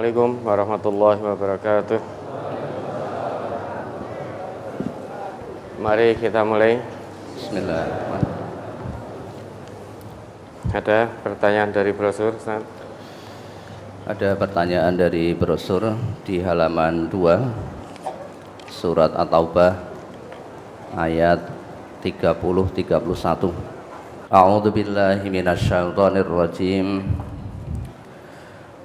Assalamualaikum warahmatullahi wabarakatuh. Mari kita mulai. Bismillahirrahmanirrahim. Ada pertanyaan dari brosur, Ustaz? Ada pertanyaan dari brosur di halaman 2 surat At-Taubah ayat 30 31. A'udzubillahiminasyaitonirrojim billahi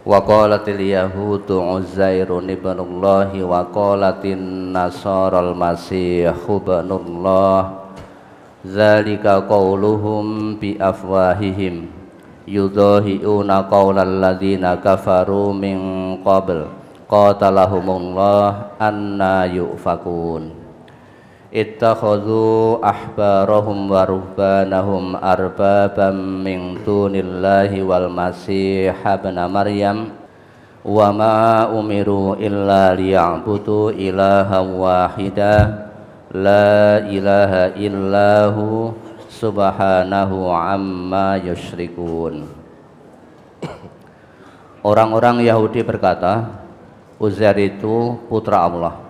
wa yahudu uzairun ibnullahi wa qalatin nasaral masihu ibnullah zalika qauluhum bi afwahihim yudahiuna qaulal ladzina kafaru min qabl qatalahumullah anna yufakun ittakhadhu ahbarahum wa ruhbanahum arbabam min dunillahi wal masih ibn maryam wa ma umiru illa liya'budu ilaha wahida la ilaha illahu subhanahu amma yusyrikun Orang-orang Yahudi berkata Uzair itu putra Allah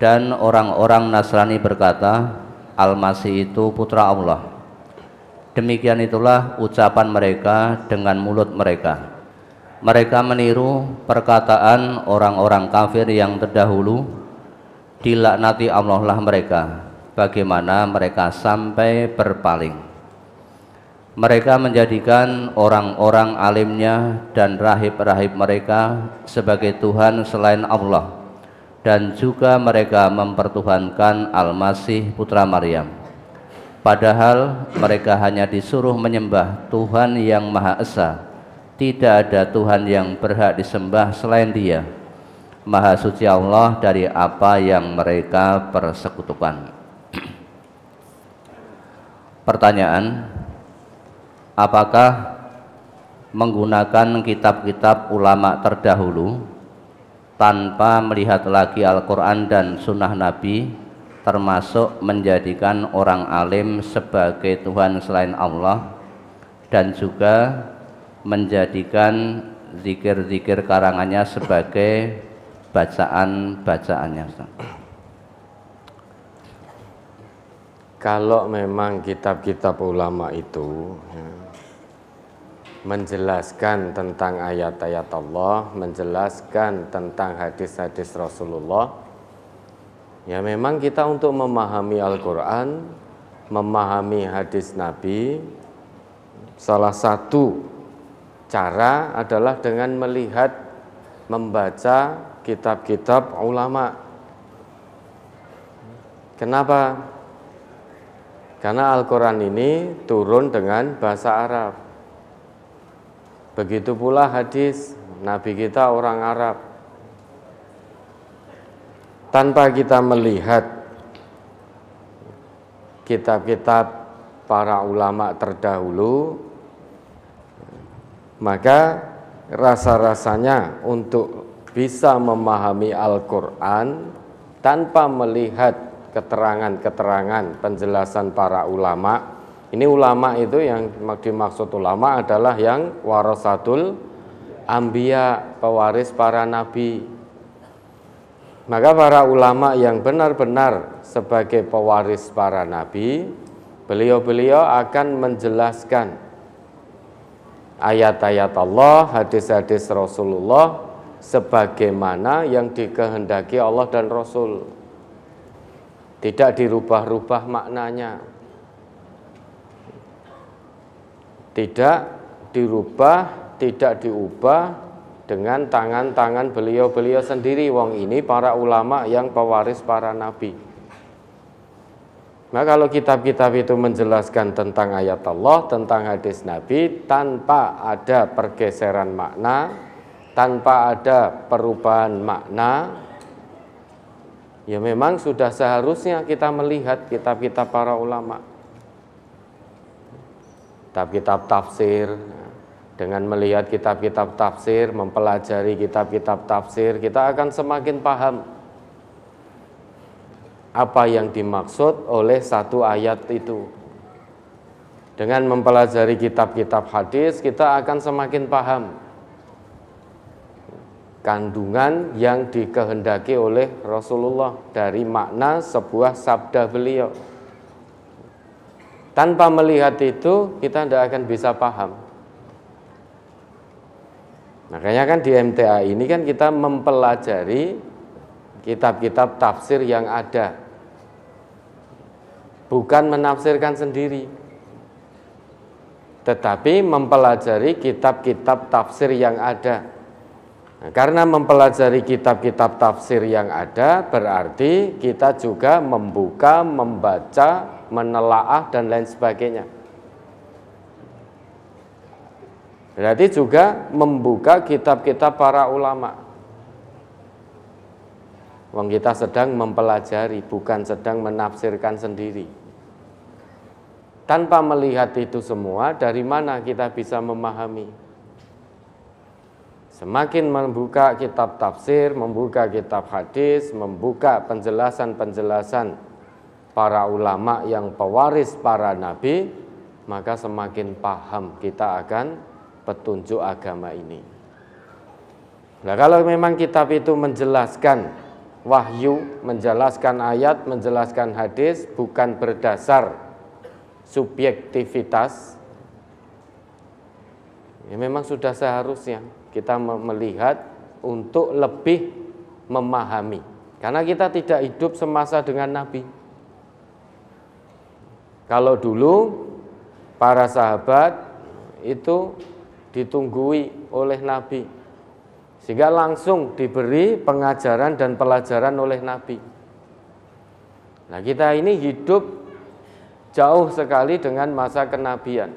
dan orang-orang Nasrani berkata, Al-Masih itu putra Allah. Demikian itulah ucapan mereka dengan mulut mereka. Mereka meniru perkataan orang-orang kafir yang terdahulu, dilaknati Allah lah mereka. Bagaimana mereka sampai berpaling. Mereka menjadikan orang-orang alimnya dan rahib-rahib mereka sebagai Tuhan selain Allah dan juga mereka mempertuhankan Al-Masih putra Maryam. Padahal mereka hanya disuruh menyembah Tuhan yang Maha Esa. Tidak ada Tuhan yang berhak disembah selain Dia. Maha suci Allah dari apa yang mereka persekutukan. Pertanyaan, apakah menggunakan kitab-kitab ulama terdahulu tanpa melihat lagi Al-Quran dan sunnah Nabi termasuk menjadikan orang alim sebagai Tuhan selain Allah dan juga menjadikan zikir-zikir karangannya sebagai bacaan-bacaannya Kalau memang kitab-kitab ulama itu ya, menjelaskan tentang ayat-ayat Allah, menjelaskan tentang hadis-hadis Rasulullah. Ya memang kita untuk memahami Al-Qur'an, memahami hadis Nabi, salah satu cara adalah dengan melihat membaca kitab-kitab ulama. Kenapa? Karena Al-Qur'an ini turun dengan bahasa Arab Begitu pula hadis Nabi kita orang Arab. Tanpa kita melihat kitab-kitab para ulama terdahulu, maka rasa-rasanya untuk bisa memahami Al-Quran tanpa melihat keterangan-keterangan penjelasan para ulama' Ini ulama itu yang dimaksud ulama adalah yang warasatul ambia, pewaris para nabi. Maka para ulama yang benar-benar sebagai pewaris para nabi, beliau-beliau akan menjelaskan ayat-ayat Allah, hadis-hadis Rasulullah sebagaimana yang dikehendaki Allah dan Rasul. Tidak dirubah-rubah maknanya. tidak dirubah, tidak diubah dengan tangan-tangan beliau-beliau sendiri wong ini para ulama yang pewaris para nabi. Nah kalau kitab-kitab itu menjelaskan tentang ayat Allah, tentang hadis Nabi tanpa ada pergeseran makna, tanpa ada perubahan makna, ya memang sudah seharusnya kita melihat kitab-kitab para ulama kitab-kitab tafsir dengan melihat kitab-kitab tafsir, mempelajari kitab-kitab tafsir, kita akan semakin paham apa yang dimaksud oleh satu ayat itu. Dengan mempelajari kitab-kitab hadis, kita akan semakin paham kandungan yang dikehendaki oleh Rasulullah dari makna sebuah sabda beliau. Tanpa melihat itu kita tidak akan bisa paham. Makanya kan di MTA ini kan kita mempelajari kitab-kitab tafsir yang ada. Bukan menafsirkan sendiri. Tetapi mempelajari kitab-kitab tafsir yang ada. Nah, karena mempelajari kitab-kitab tafsir yang ada berarti kita juga membuka, membaca, menelaah dan lain sebagainya. Berarti juga membuka kitab-kitab para ulama. Wong kita sedang mempelajari, bukan sedang menafsirkan sendiri. Tanpa melihat itu semua, dari mana kita bisa memahami? Semakin membuka kitab tafsir, membuka kitab hadis, membuka penjelasan-penjelasan para ulama yang pewaris para nabi, maka semakin paham kita akan petunjuk agama ini. Nah, kalau memang kitab itu menjelaskan wahyu, menjelaskan ayat, menjelaskan hadis bukan berdasar subjektivitas. Ya memang sudah seharusnya kita melihat untuk lebih memahami. Karena kita tidak hidup semasa dengan nabi. Kalau dulu para sahabat itu ditunggui oleh Nabi sehingga langsung diberi pengajaran dan pelajaran oleh Nabi. Nah, kita ini hidup jauh sekali dengan masa kenabian.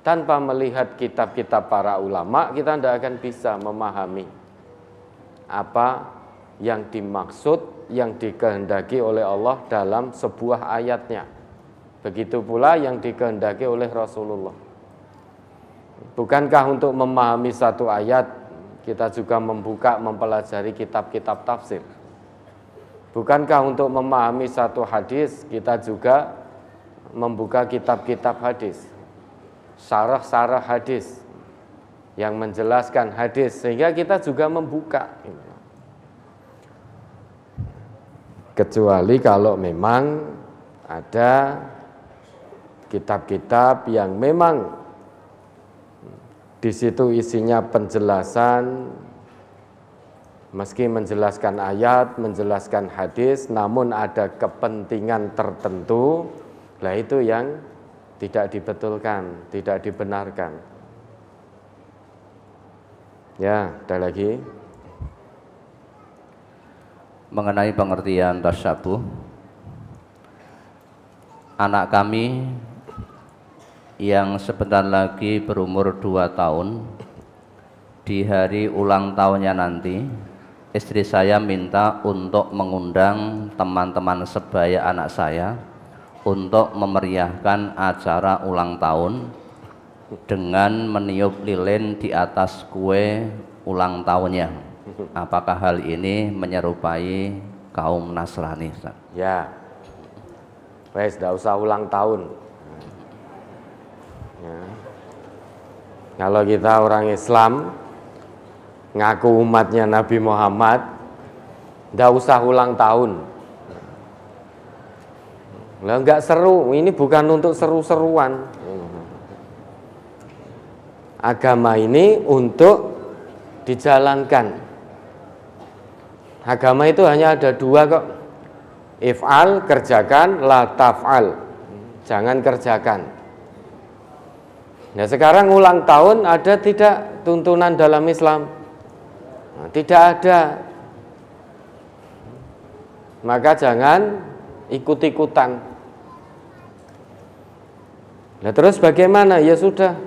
Tanpa melihat kitab-kitab para ulama, kita tidak akan bisa memahami apa yang dimaksud yang dikehendaki oleh Allah dalam sebuah ayatnya begitu pula yang dikehendaki oleh Rasulullah bukankah untuk memahami satu ayat kita juga membuka mempelajari kitab-kitab tafsir bukankah untuk memahami satu hadis kita juga membuka kitab-kitab hadis syarah-syarah hadis yang menjelaskan hadis sehingga kita juga membuka ini kecuali kalau memang ada kitab-kitab yang memang di situ isinya penjelasan meski menjelaskan ayat, menjelaskan hadis namun ada kepentingan tertentu, lah itu yang tidak dibetulkan, tidak dibenarkan. Ya, ada lagi mengenai pengertian tasyabuh anak kami yang sebentar lagi berumur 2 tahun di hari ulang tahunnya nanti istri saya minta untuk mengundang teman-teman sebaya anak saya untuk memeriahkan acara ulang tahun dengan meniup lilin di atas kue ulang tahunnya Apakah hal ini menyerupai kaum Nasrani? Ya. Wes, tidak usah ulang tahun. Ya. Kalau kita orang Islam, ngaku umatnya Nabi Muhammad, tidak usah ulang tahun. Lah nggak seru, ini bukan untuk seru-seruan. Agama ini untuk dijalankan. Agama itu hanya ada dua kok. If'al kerjakan, la taf'al. Jangan kerjakan. Nah sekarang ulang tahun ada tidak tuntunan dalam Islam? Nah, tidak ada. Maka jangan ikut-ikutan. Nah terus bagaimana? Ya sudah,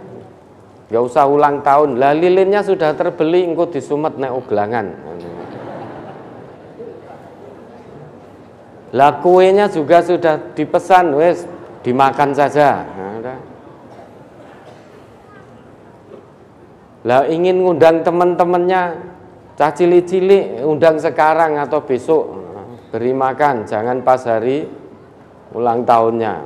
Gak usah ulang tahun. Lah lilinnya sudah terbeli, engkau disumet naik uglangan. Lah kuenya juga sudah dipesan, wes dimakan saja. Nah, lah ingin ngundang teman-temannya cacili-cili undang sekarang atau besok nah, beri makan jangan pas hari ulang tahunnya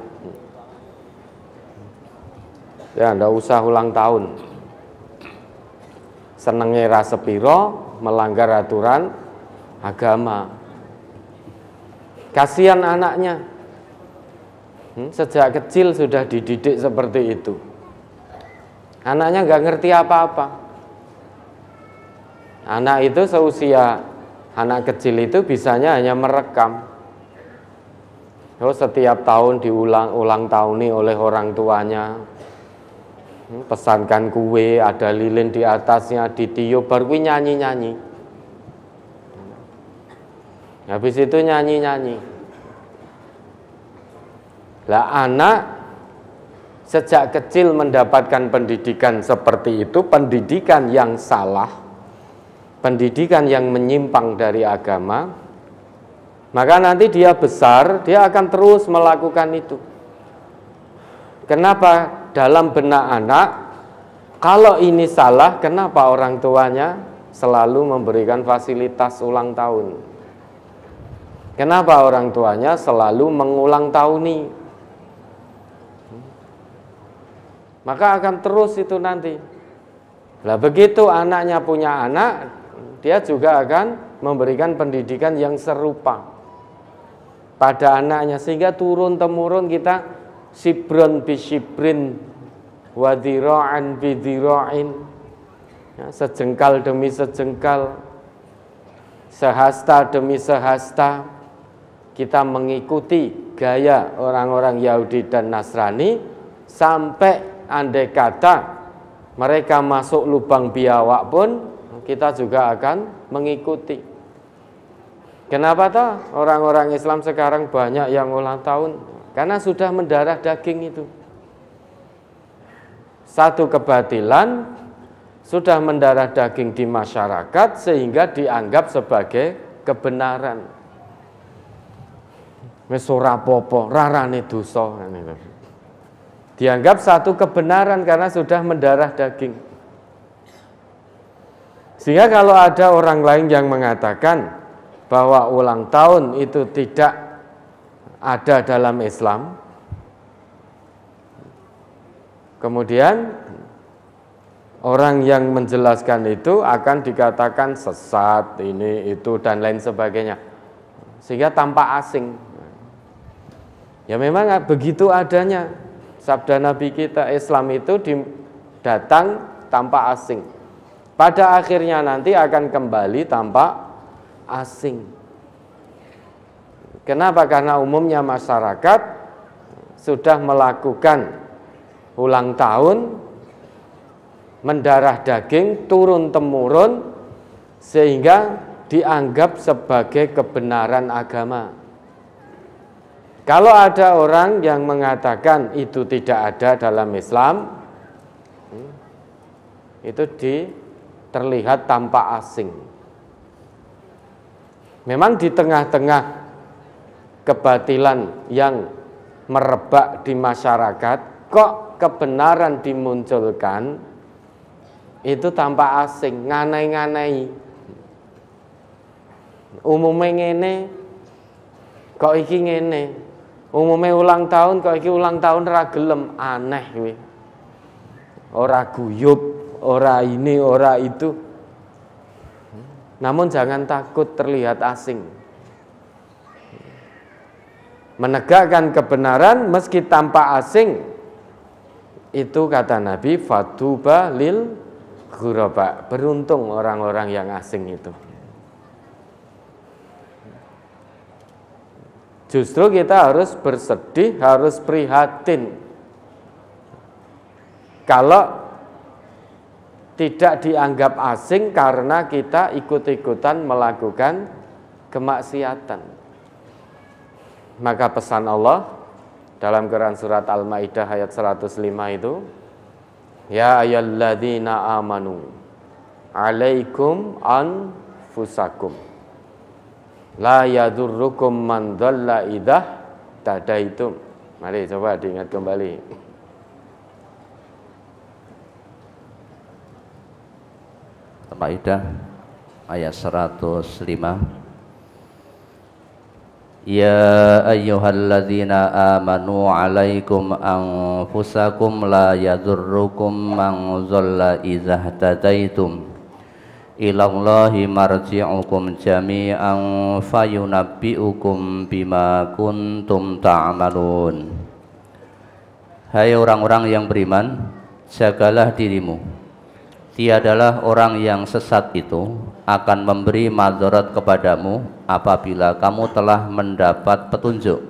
ya ndak usah ulang tahun Senengnya rasa piro melanggar aturan agama Kasihan anaknya. Hmm? sejak kecil sudah dididik seperti itu. Anaknya nggak ngerti apa-apa. Anak itu seusia anak kecil itu bisanya hanya merekam. Oh, setiap tahun diulang-ulang tahun oleh orang tuanya. Hmm, pesankan kue, ada lilin di atasnya, ditiup, baru nyanyi-nyanyi Habis itu nyanyi-nyanyi. Lah anak sejak kecil mendapatkan pendidikan seperti itu, pendidikan yang salah, pendidikan yang menyimpang dari agama, maka nanti dia besar, dia akan terus melakukan itu. Kenapa? Dalam benak anak, kalau ini salah, kenapa orang tuanya selalu memberikan fasilitas ulang tahun? Kenapa orang tuanya selalu mengulang tahuni? Maka akan terus itu nanti. Nah, begitu anaknya punya anak, dia juga akan memberikan pendidikan yang serupa pada anaknya sehingga turun temurun kita sibron bisibrin wadiroan bidiroin ya, sejengkal demi sejengkal sehasta demi sehasta kita mengikuti gaya orang-orang Yahudi dan Nasrani sampai andai kata mereka masuk lubang biawak pun kita juga akan mengikuti. Kenapa toh orang-orang Islam sekarang banyak yang ulang tahun? Karena sudah mendarah daging itu. Satu kebatilan sudah mendarah daging di masyarakat sehingga dianggap sebagai kebenaran wis ora apa-apa, rarane dosa. Dianggap satu kebenaran karena sudah mendarah daging. Sehingga kalau ada orang lain yang mengatakan bahwa ulang tahun itu tidak ada dalam Islam, kemudian orang yang menjelaskan itu akan dikatakan sesat, ini, itu, dan lain sebagainya. Sehingga tampak asing Ya memang begitu adanya. Sabda Nabi kita Islam itu datang tanpa asing. Pada akhirnya nanti akan kembali tanpa asing. Kenapa? Karena umumnya masyarakat sudah melakukan ulang tahun mendarah daging turun temurun sehingga dianggap sebagai kebenaran agama. Kalau ada orang yang mengatakan itu tidak ada dalam Islam, hmm, itu di terlihat tampak asing. Memang di tengah-tengah kebatilan yang merebak di masyarakat, kok kebenaran dimunculkan itu tampak asing, nganai-nganai. Umumnya ngene, kok iki ngene, Umumnya ulang tahun kok iki ulang tahun ora gelem aneh kuwi. Ora guyub, ora ini, ora itu. Namun jangan takut terlihat asing menegakkan kebenaran meski tanpa asing itu kata Nabi fatuba lil ghuraba beruntung orang-orang yang asing itu Justru kita harus bersedih, harus prihatin. Kalau tidak dianggap asing karena kita ikut-ikutan melakukan kemaksiatan. Maka pesan Allah dalam Quran surat Al-Maidah ayat 105 itu, Ya ayyalladzina amanu alaikum anfusakum La yadurrukum man dhalla idah tadaitum. Mari coba diingat kembali. Tempat idah ayat 105 Ya ayyuhalladzina amanu alaikum anfusakum la yadurrukum man dhalla idah tadaitum ilallahi marji'ukum jami'an fayunabbi'ukum bima kuntum ta'amalun. Hai orang-orang yang beriman jagalah dirimu tiadalah orang yang sesat itu akan memberi madarat kepadamu apabila kamu telah mendapat petunjuk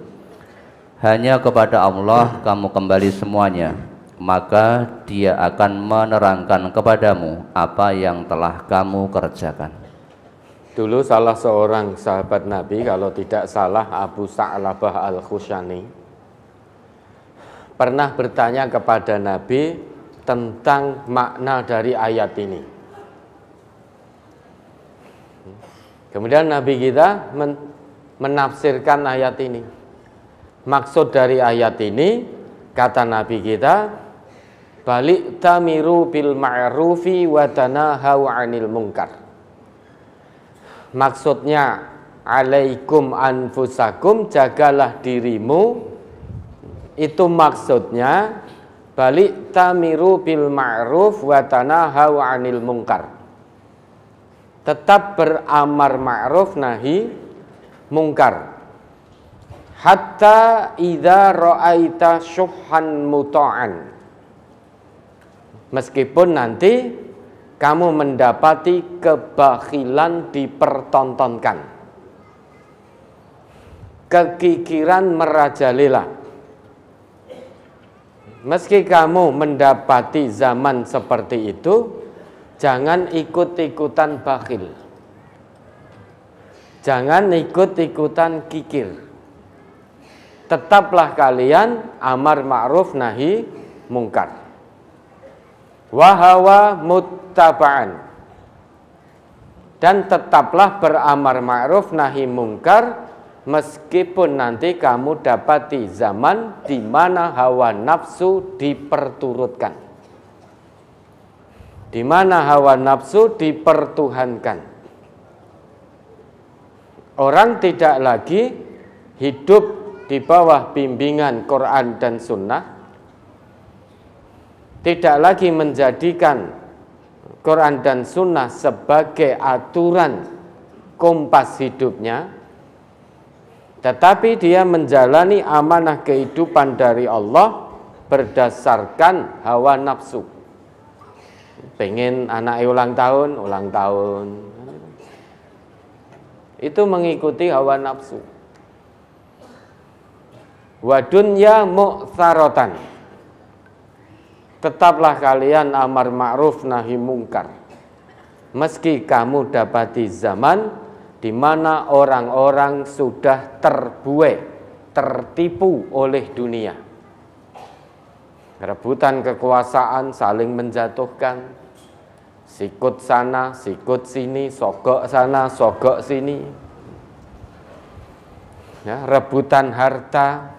hanya kepada Allah kamu kembali semuanya maka dia akan menerangkan kepadamu apa yang telah kamu kerjakan. Dulu salah seorang sahabat Nabi, kalau tidak salah Abu Sa'labah Al-Khushani, pernah bertanya kepada Nabi tentang makna dari ayat ini. Kemudian Nabi kita men menafsirkan ayat ini. Maksud dari ayat ini, kata Nabi kita, balik tamiru bil ma'rufi wa tanahau 'anil munkar maksudnya alaikum anfusakum jagalah dirimu itu maksudnya balik tamiru bil ma'ruf wa tanahau 'anil munkar tetap beramar ma'ruf nahi mungkar hatta idza ra'aita syuhhan muta'an Meskipun nanti kamu mendapati kebakilan dipertontonkan. Kekikiran merajalela. Meski kamu mendapati zaman seperti itu, jangan ikut-ikutan bakhil, Jangan ikut-ikutan kikir tetaplah kalian amar ma'ruf nahi mungkar wahawa muttaba'an dan tetaplah beramar ma'ruf nahi mungkar meskipun nanti kamu dapati zaman di mana hawa nafsu diperturutkan di mana hawa nafsu dipertuhankan orang tidak lagi hidup di bawah bimbingan Quran dan Sunnah tidak lagi menjadikan Quran dan Sunnah sebagai aturan kompas hidupnya, tetapi dia menjalani amanah kehidupan dari Allah berdasarkan hawa nafsu. Pengen anak ulang tahun, ulang tahun. Itu mengikuti hawa nafsu. Wadunya mu'tharotan tetaplah kalian amar ma'ruf nahi mungkar. Meski kamu dapati zaman di mana orang-orang sudah terbuai, tertipu oleh dunia. Rebutan kekuasaan saling menjatuhkan, sikut sana, sikut sini, sogok sana, sogok sini. Ya, rebutan harta,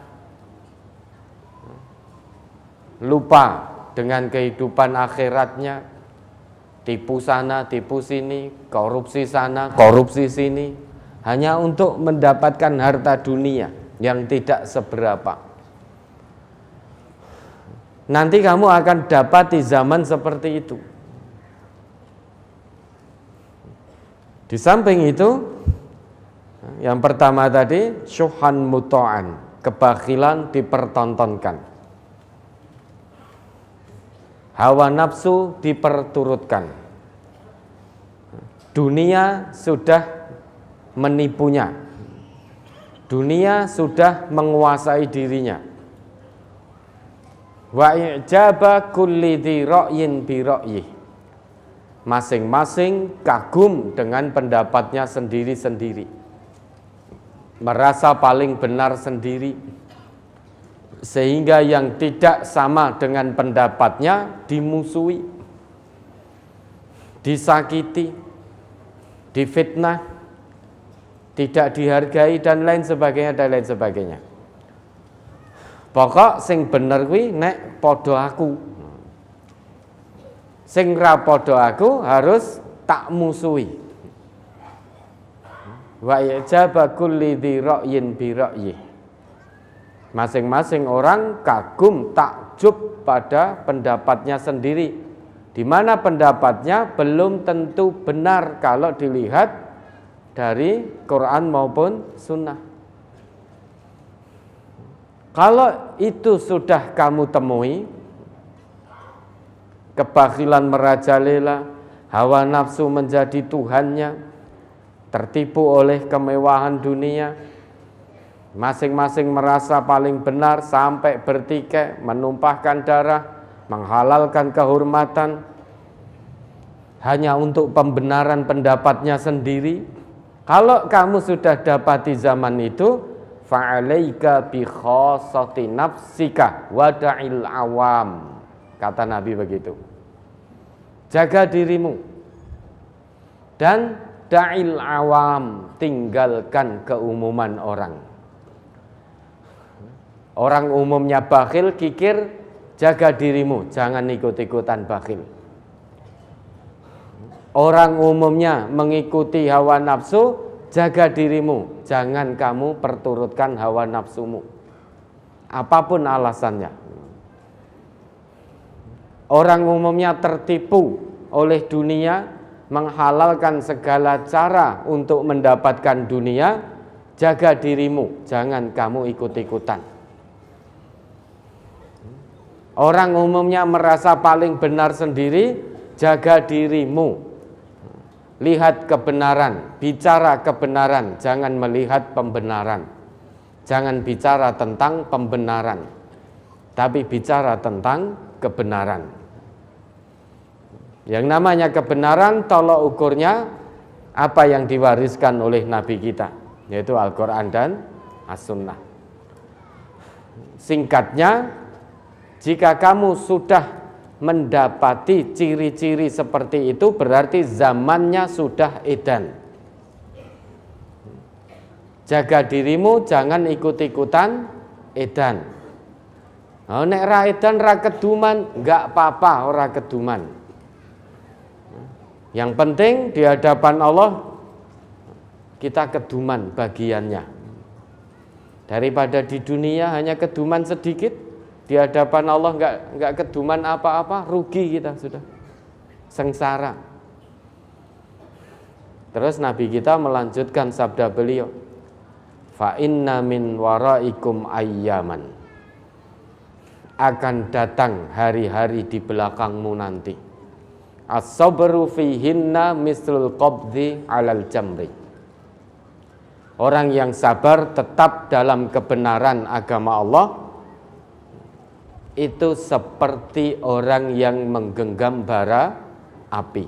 lupa dengan kehidupan akhiratnya tipu sana, tipu sini, korupsi sana, korupsi sini hanya untuk mendapatkan harta dunia yang tidak seberapa. Nanti kamu akan dapat di zaman seperti itu. Di samping itu, yang pertama tadi, syuhan muto'an, kebakilan dipertontonkan hawa nafsu diperturutkan. Dunia sudah menipunya. Dunia sudah menguasai dirinya. Wa i'jaba kulli Masing-masing kagum dengan pendapatnya sendiri-sendiri. Merasa paling benar sendiri sehingga yang tidak sama dengan pendapatnya dimusuhi, disakiti, difitnah, tidak dihargai dan lain sebagainya dan lain sebagainya. Pokok sing bener kuwi nek podo aku. Sing ra podo aku harus tak musuhi. Wa yajaba kulli dhi bi ra'yih. Masing-masing orang kagum takjub pada pendapatnya sendiri di mana pendapatnya belum tentu benar kalau dilihat dari Quran maupun sunnah. Kalau itu sudah kamu temui, kebakilan merajalela, hawa nafsu menjadi Tuhannya, tertipu oleh kemewahan dunia, masing-masing merasa paling benar sampai bertikai, menumpahkan darah, menghalalkan kehormatan hanya untuk pembenaran pendapatnya sendiri. Kalau kamu sudah dapati zaman itu, fa'alaika bi khosati nafsika wada'il awam. Kata Nabi begitu. Jaga dirimu dan da'il awam, tinggalkan keumuman orang. Orang umumnya bakhil, kikir, jaga dirimu, jangan ikut-ikutan bakhil. Orang umumnya mengikuti hawa nafsu, jaga dirimu, jangan kamu perturutkan hawa nafsumu. Apapun alasannya. Orang umumnya tertipu oleh dunia, menghalalkan segala cara untuk mendapatkan dunia, jaga dirimu, jangan kamu ikut-ikutan. Orang umumnya merasa paling benar sendiri, jaga dirimu. Lihat kebenaran, bicara kebenaran, jangan melihat pembenaran. Jangan bicara tentang pembenaran, tapi bicara tentang kebenaran. Yang namanya kebenaran, tolok ukurnya apa yang diwariskan oleh Nabi kita, yaitu Al-Quran dan As-Sunnah. Singkatnya, jika kamu sudah mendapati ciri-ciri seperti itu berarti zamannya sudah edan. Jaga dirimu jangan ikut-ikutan edan. Oh, nek ra edan ra keduman enggak apa-apa ora keduman. Yang penting di hadapan Allah kita keduman bagiannya. Daripada di dunia hanya keduman sedikit, di hadapan Allah nggak nggak keduman apa-apa, rugi kita sudah. Sengsara. Terus Nabi kita melanjutkan sabda beliau. Fa inna min waraikum ayyaman. Akan datang hari-hari di belakangmu nanti. As-sabru fihinna mislul qabdi alal jamri. Orang yang sabar tetap dalam kebenaran agama Allah itu seperti orang yang menggenggam bara api.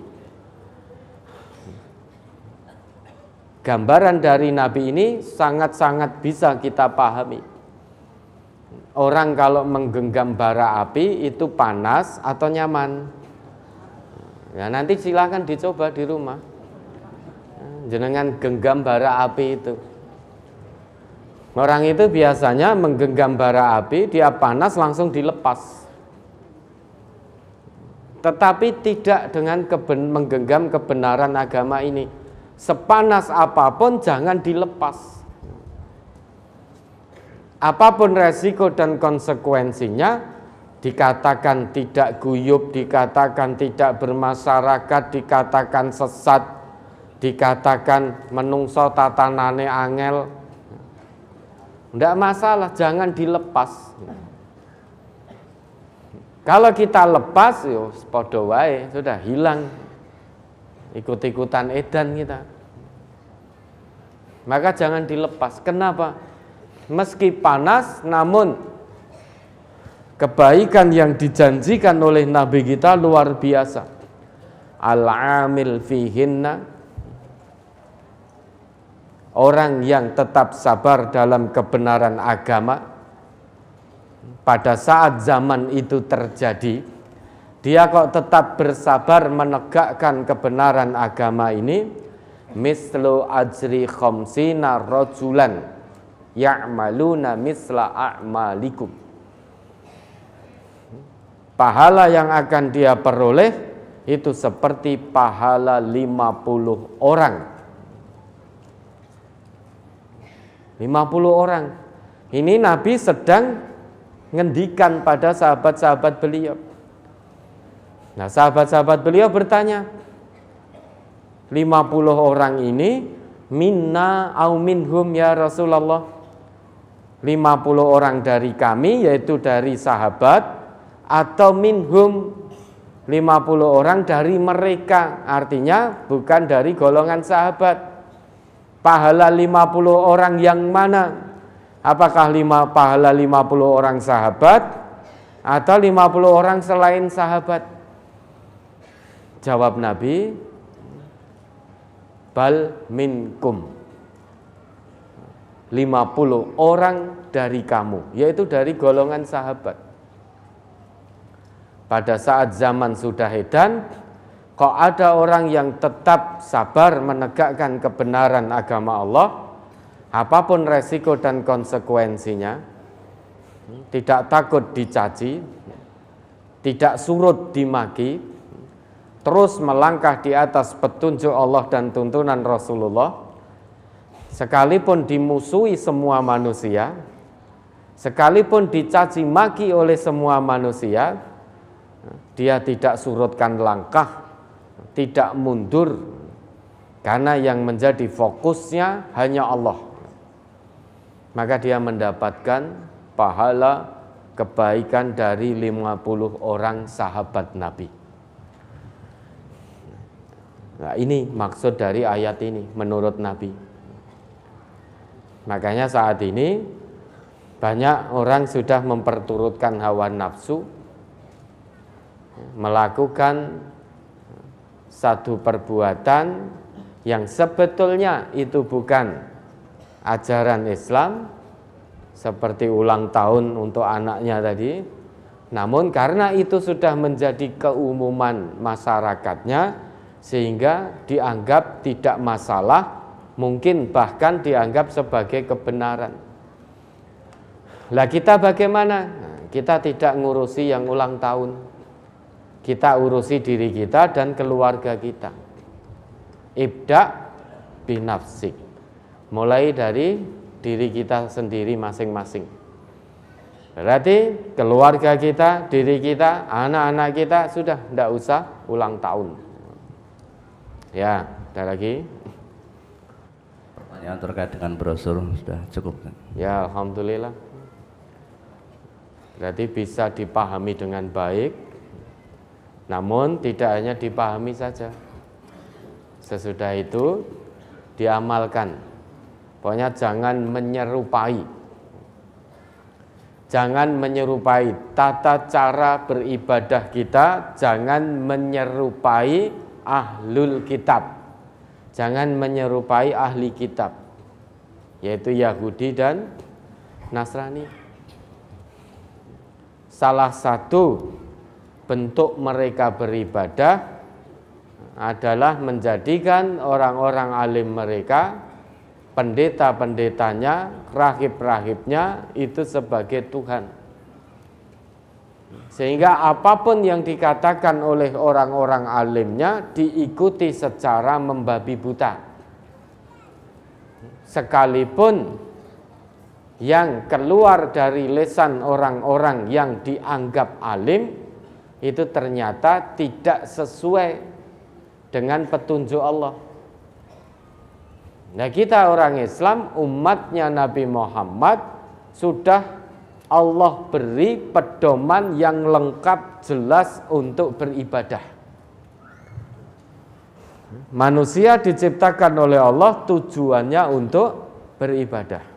Gambaran dari Nabi ini sangat-sangat bisa kita pahami. Orang kalau menggenggam bara api itu panas atau nyaman. Ya, nanti silahkan dicoba di rumah. Jenengan genggam bara api itu Orang itu biasanya menggenggam bara api, dia panas langsung dilepas. Tetapi tidak dengan keben, menggenggam kebenaran agama ini. Sepanas apapun jangan dilepas. Apapun resiko dan konsekuensinya, dikatakan tidak guyup, dikatakan tidak bermasyarakat, dikatakan sesat, dikatakan menungso tatanane angel, tidak masalah, jangan dilepas. Kalau kita lepas, yo podo sudah hilang ikut-ikutan edan kita. Maka jangan dilepas. Kenapa? Meski panas, namun kebaikan yang dijanjikan oleh Nabi kita luar biasa. Al-amil fihinna orang yang tetap sabar dalam kebenaran agama pada saat zaman itu terjadi dia kok tetap bersabar menegakkan kebenaran agama ini mislu ajri khamsina rajulan ya'maluna misla a'malikum pahala yang akan dia peroleh itu seperti pahala 50 orang 50 orang. Ini Nabi sedang ngendikan pada sahabat-sahabat beliau. Nah, sahabat-sahabat beliau bertanya, 50 orang ini minna au minhum ya Rasulullah. 50 orang dari kami yaitu dari sahabat atau minhum 50 orang dari mereka. Artinya bukan dari golongan sahabat pahala 50 orang yang mana? Apakah lima pahala 50 orang sahabat atau 50 orang selain sahabat? Jawab Nabi, bal minkum. 50 orang dari kamu, yaitu dari golongan sahabat. Pada saat zaman sudah edan, Kok ada orang yang tetap sabar menegakkan kebenaran agama Allah, apapun resiko dan konsekuensinya, tidak takut dicaci, tidak surut dimaki, terus melangkah di atas petunjuk Allah dan tuntunan Rasulullah, sekalipun dimusuhi semua manusia, sekalipun dicaci maki oleh semua manusia, dia tidak surutkan langkah tidak mundur karena yang menjadi fokusnya hanya Allah. Maka dia mendapatkan pahala kebaikan dari 50 orang sahabat Nabi. Nah, ini maksud dari ayat ini menurut Nabi. Makanya saat ini banyak orang sudah memperturutkan hawa nafsu melakukan satu perbuatan yang sebetulnya itu bukan ajaran Islam seperti ulang tahun untuk anaknya tadi namun karena itu sudah menjadi keumuman masyarakatnya sehingga dianggap tidak masalah mungkin bahkan dianggap sebagai kebenaran lah kita bagaimana? Nah, kita tidak ngurusi yang ulang tahun kita urusi diri kita dan keluarga kita. Ibda binafsik. Mulai dari diri kita sendiri masing-masing. Berarti keluarga kita, diri kita, anak-anak kita sudah tidak usah ulang tahun. Ya, ada lagi? Pertanyaan terkait dengan brosur sudah cukup kan? Ya, alhamdulillah. Berarti bisa dipahami dengan baik, namun tidak hanya dipahami saja. Sesudah itu diamalkan. Pokoknya jangan menyerupai. Jangan menyerupai tata cara beribadah kita, jangan menyerupai ahlul kitab. Jangan menyerupai ahli kitab, yaitu Yahudi dan Nasrani. Salah satu bentuk mereka beribadah adalah menjadikan orang-orang alim mereka, pendeta-pendetanya, rahib-rahibnya itu sebagai Tuhan. Sehingga apapun yang dikatakan oleh orang-orang alimnya diikuti secara membabi buta. Sekalipun yang keluar dari lesan orang-orang yang dianggap alim itu ternyata tidak sesuai dengan petunjuk Allah. Nah, kita orang Islam, umatnya Nabi Muhammad sudah Allah beri pedoman yang lengkap jelas untuk beribadah. Manusia diciptakan oleh Allah tujuannya untuk beribadah.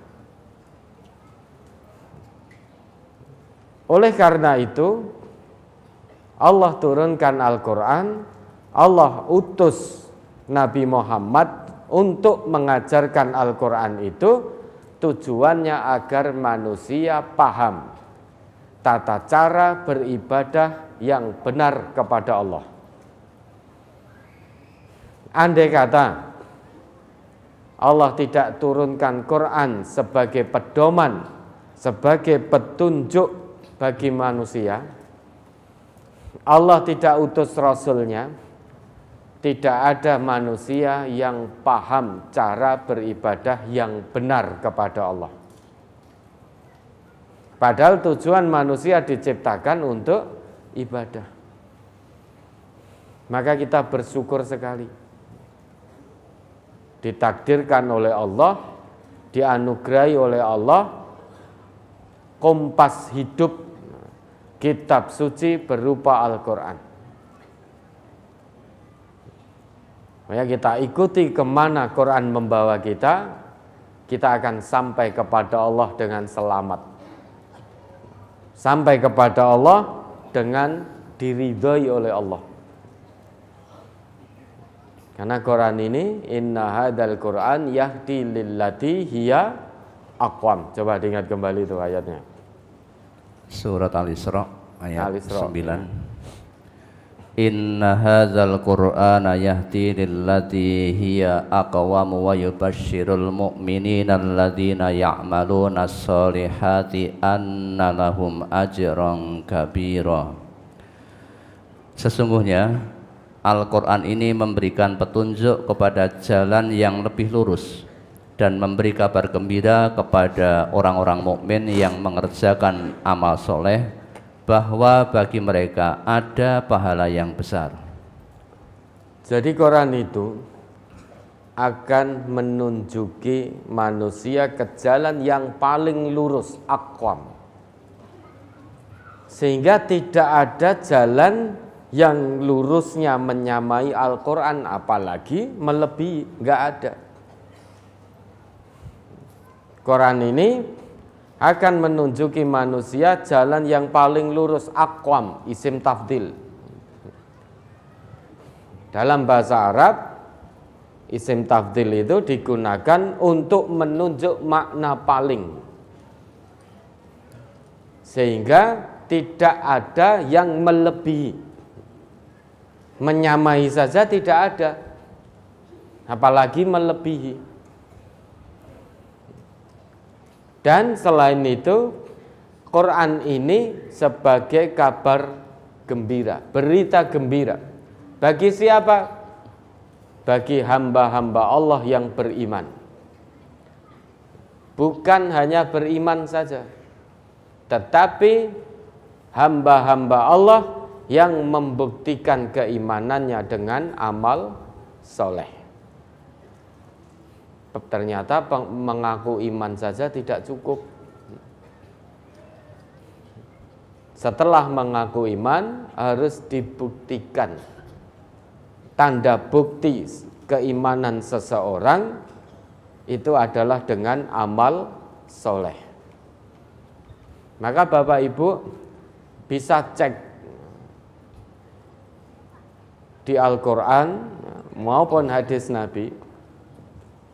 Oleh karena itu, Allah turunkan Al-Quran, Allah utus Nabi Muhammad untuk mengajarkan Al-Quran itu tujuannya agar manusia paham tata cara beribadah yang benar kepada Allah. Andai kata Allah tidak turunkan Quran sebagai pedoman, sebagai petunjuk bagi manusia, Allah tidak utus Rasulnya, tidak ada manusia yang paham cara beribadah yang benar kepada Allah. Padahal tujuan manusia diciptakan untuk ibadah. Maka kita bersyukur sekali. Ditakdirkan oleh Allah, dianugerahi oleh Allah kompas hidup kitab suci berupa Al-Quran. Maka ya, kita ikuti kemana Quran membawa kita, kita akan sampai kepada Allah dengan selamat. Sampai kepada Allah dengan diridhoi oleh Allah. Karena Quran ini inna hadal Quran yahdi lillati hiya aqwam. Coba diingat kembali itu ayatnya. Surat Al-Isra ayat Al-Isra. 9. Inna hadzal Qur'ana yahdi lillati hiya aqwamu wa yubashshirul mu'minina alladziina ya'maluna sholihati solihati anna lahum ajran kabira. Sesungguhnya Al-Qur'an ini memberikan petunjuk kepada jalan yang lebih lurus dan memberi kabar gembira kepada orang-orang mukmin yang mengerjakan amal soleh bahwa bagi mereka ada pahala yang besar. Jadi Quran itu akan menunjuki manusia ke jalan yang paling lurus, akwam. Sehingga tidak ada jalan yang lurusnya menyamai Al-Quran apalagi melebihi, nggak ada Quran ini akan menunjuki manusia jalan yang paling lurus akwam isim tafdil dalam bahasa Arab isim tafdil itu digunakan untuk menunjuk makna paling sehingga tidak ada yang melebihi menyamai saja tidak ada apalagi melebihi Dan selain itu, Quran ini sebagai kabar gembira, berita gembira. Bagi siapa? Bagi hamba-hamba Allah yang beriman. Bukan hanya beriman saja, tetapi hamba-hamba Allah yang membuktikan keimanannya dengan amal soleh ternyata mengaku iman saja tidak cukup. Setelah mengaku iman harus dibuktikan. Tanda bukti keimanan seseorang itu adalah dengan amal soleh. Maka Bapak Ibu bisa cek di Al-Quran maupun hadis Nabi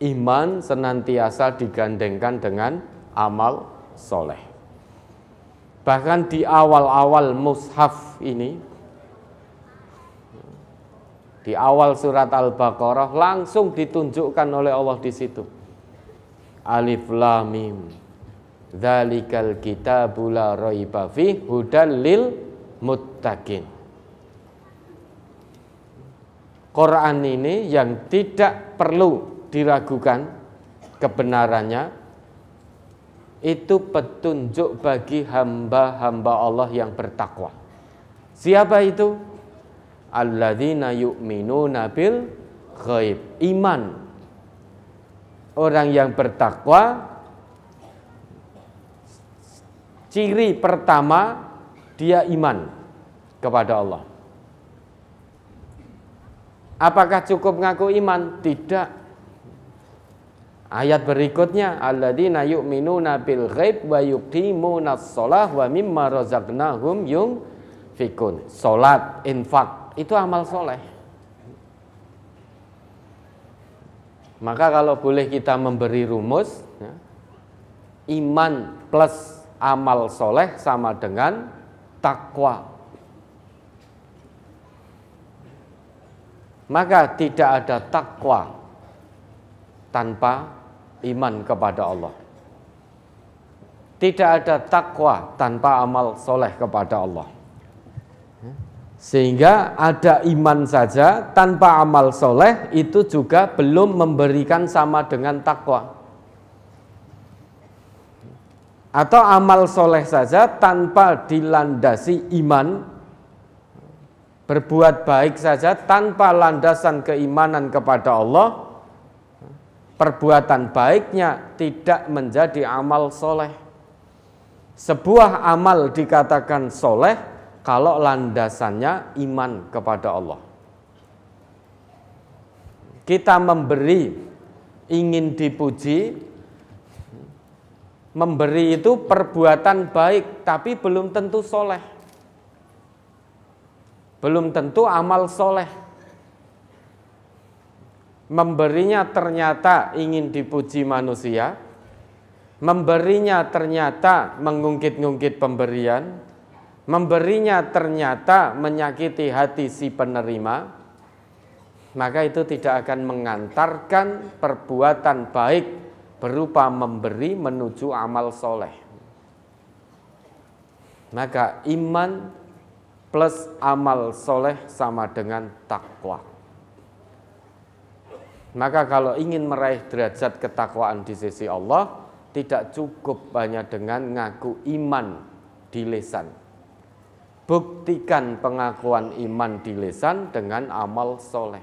iman senantiasa digandengkan dengan amal soleh. Bahkan di awal-awal mushaf ini, di awal surat Al-Baqarah langsung ditunjukkan oleh Allah di situ. Alif Lam Mim. Dzalikal kitabu la raiba fi lil muttaqin. Quran ini yang tidak perlu diragukan kebenarannya itu petunjuk bagi hamba-hamba Allah yang bertakwa. Siapa itu? Alladzina yu'minuna bil ghaib. Iman. Orang yang bertakwa ciri pertama dia iman kepada Allah. Apakah cukup ngaku iman? Tidak. Ayat berikutnya alladzina yu'minuna bil ghaib wa yuqimuna shalah wa mimma razaqnahum fikun. Salat, infak itu amal soleh. Maka kalau boleh kita memberi rumus ya, iman plus amal soleh sama dengan takwa. Maka tidak ada takwa tanpa iman kepada Allah. Tidak ada takwa tanpa amal soleh kepada Allah. Sehingga ada iman saja tanpa amal soleh itu juga belum memberikan sama dengan takwa. Atau amal soleh saja tanpa dilandasi iman Berbuat baik saja tanpa landasan keimanan kepada Allah perbuatan baiknya tidak menjadi amal soleh. Sebuah amal dikatakan soleh kalau landasannya iman kepada Allah. Kita memberi ingin dipuji, memberi itu perbuatan baik tapi belum tentu soleh. Belum tentu amal soleh memberinya ternyata ingin dipuji manusia, memberinya ternyata mengungkit-ungkit pemberian, memberinya ternyata menyakiti hati si penerima, maka itu tidak akan mengantarkan perbuatan baik berupa memberi menuju amal soleh. Maka iman plus amal soleh sama dengan takwa. Maka kalau ingin meraih derajat ketakwaan di sisi Allah, tidak cukup banyak dengan ngaku iman di lesan. Buktikan pengakuan iman di lesan dengan amal soleh.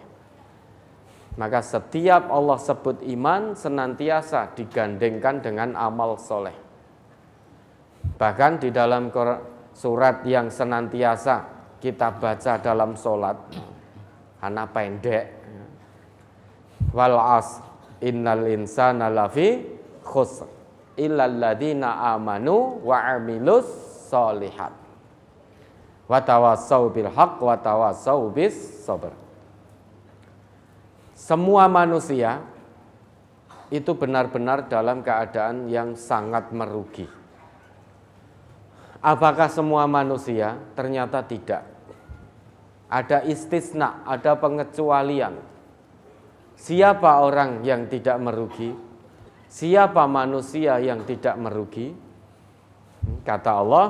Maka setiap Allah sebut iman senantiasa digandengkan dengan amal soleh. Bahkan di dalam surat yang senantiasa kita baca dalam sholat, anak pendek, wal as innal insana lafi khusr illal ladina amanu wa amilus solihat wa tawassau bil haq wa tawassau bis sabr semua manusia itu benar-benar dalam keadaan yang sangat merugi apakah semua manusia ternyata tidak ada istisna ada pengecualian Siapa orang yang tidak merugi? Siapa manusia yang tidak merugi? Hmm, kata Allah,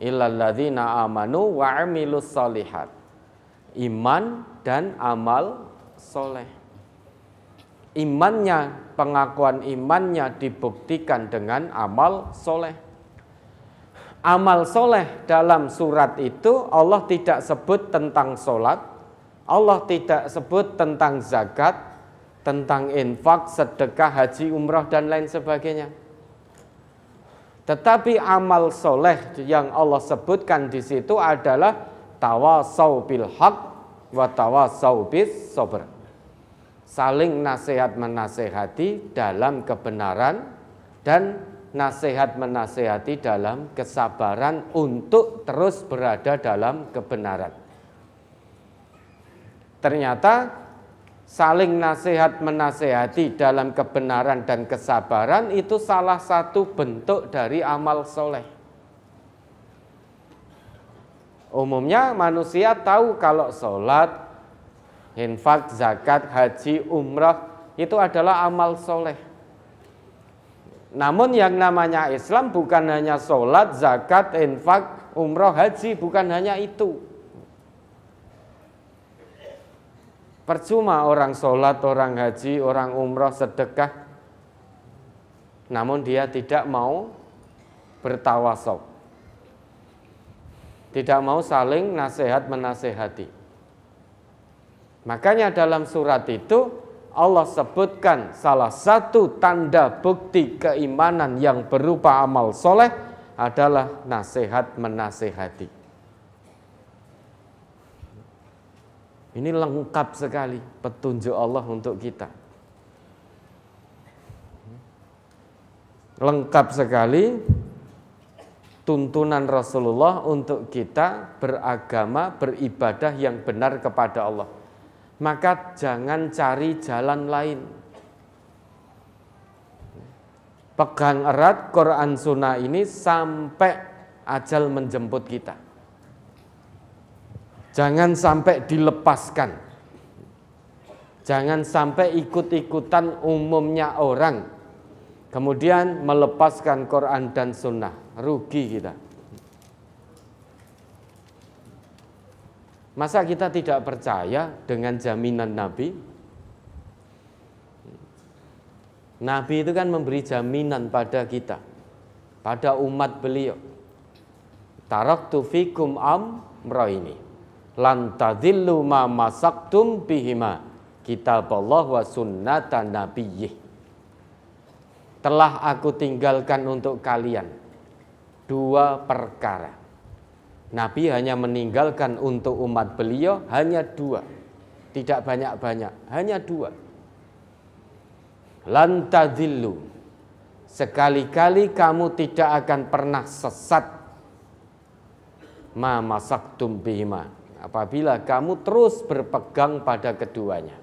illalladzina amanu wa amilus solihat. Iman dan amal soleh. Imannya, pengakuan imannya dibuktikan dengan amal soleh. Amal soleh dalam surat itu Allah tidak sebut tentang solat, Allah tidak sebut tentang zakat, tentang infak, sedekah, haji, umrah, dan lain sebagainya. Tetapi amal soleh yang Allah sebutkan di situ adalah tawasau bil haq wa tawasau bis sabr. Saling nasihat menasehati dalam kebenaran dan nasihat menasehati dalam kesabaran untuk terus berada dalam kebenaran. Ternyata saling nasihat menasehati dalam kebenaran dan kesabaran itu salah satu bentuk dari amal soleh. Umumnya manusia tahu kalau sholat, infak, zakat, haji, umrah itu adalah amal soleh. Namun yang namanya Islam bukan hanya sholat, zakat, infak, umroh, haji, bukan hanya itu. Percuma orang sholat, orang haji, orang umroh, sedekah, namun dia tidak mau bertawasob. Tidak mau saling nasihat menasehati. Makanya dalam surat itu Allah sebutkan salah satu tanda bukti keimanan yang berupa amal soleh adalah nasihat menasehati. Ini lengkap sekali petunjuk Allah untuk kita. Lengkap sekali tuntunan Rasulullah untuk kita beragama, beribadah yang benar kepada Allah. Maka jangan cari jalan lain. Pegang erat Quran Sunnah ini sampai ajal menjemput kita. Jangan sampai dilepaskan. Jangan sampai ikut-ikutan umumnya orang. Kemudian melepaskan Quran dan Sunnah. Rugi kita. Masa kita tidak percaya dengan jaminan Nabi? Nabi itu kan memberi jaminan pada kita, pada umat beliau. Tarak tufikum am ini lantadillu ma masaktum bihima kitab Allah wa sunnata nabiyyih telah aku tinggalkan untuk kalian dua perkara Nabi hanya meninggalkan untuk umat beliau hanya dua tidak banyak-banyak hanya dua lantadillu sekali-kali kamu tidak akan pernah sesat ma masaktum bihima apabila kamu terus berpegang pada keduanya.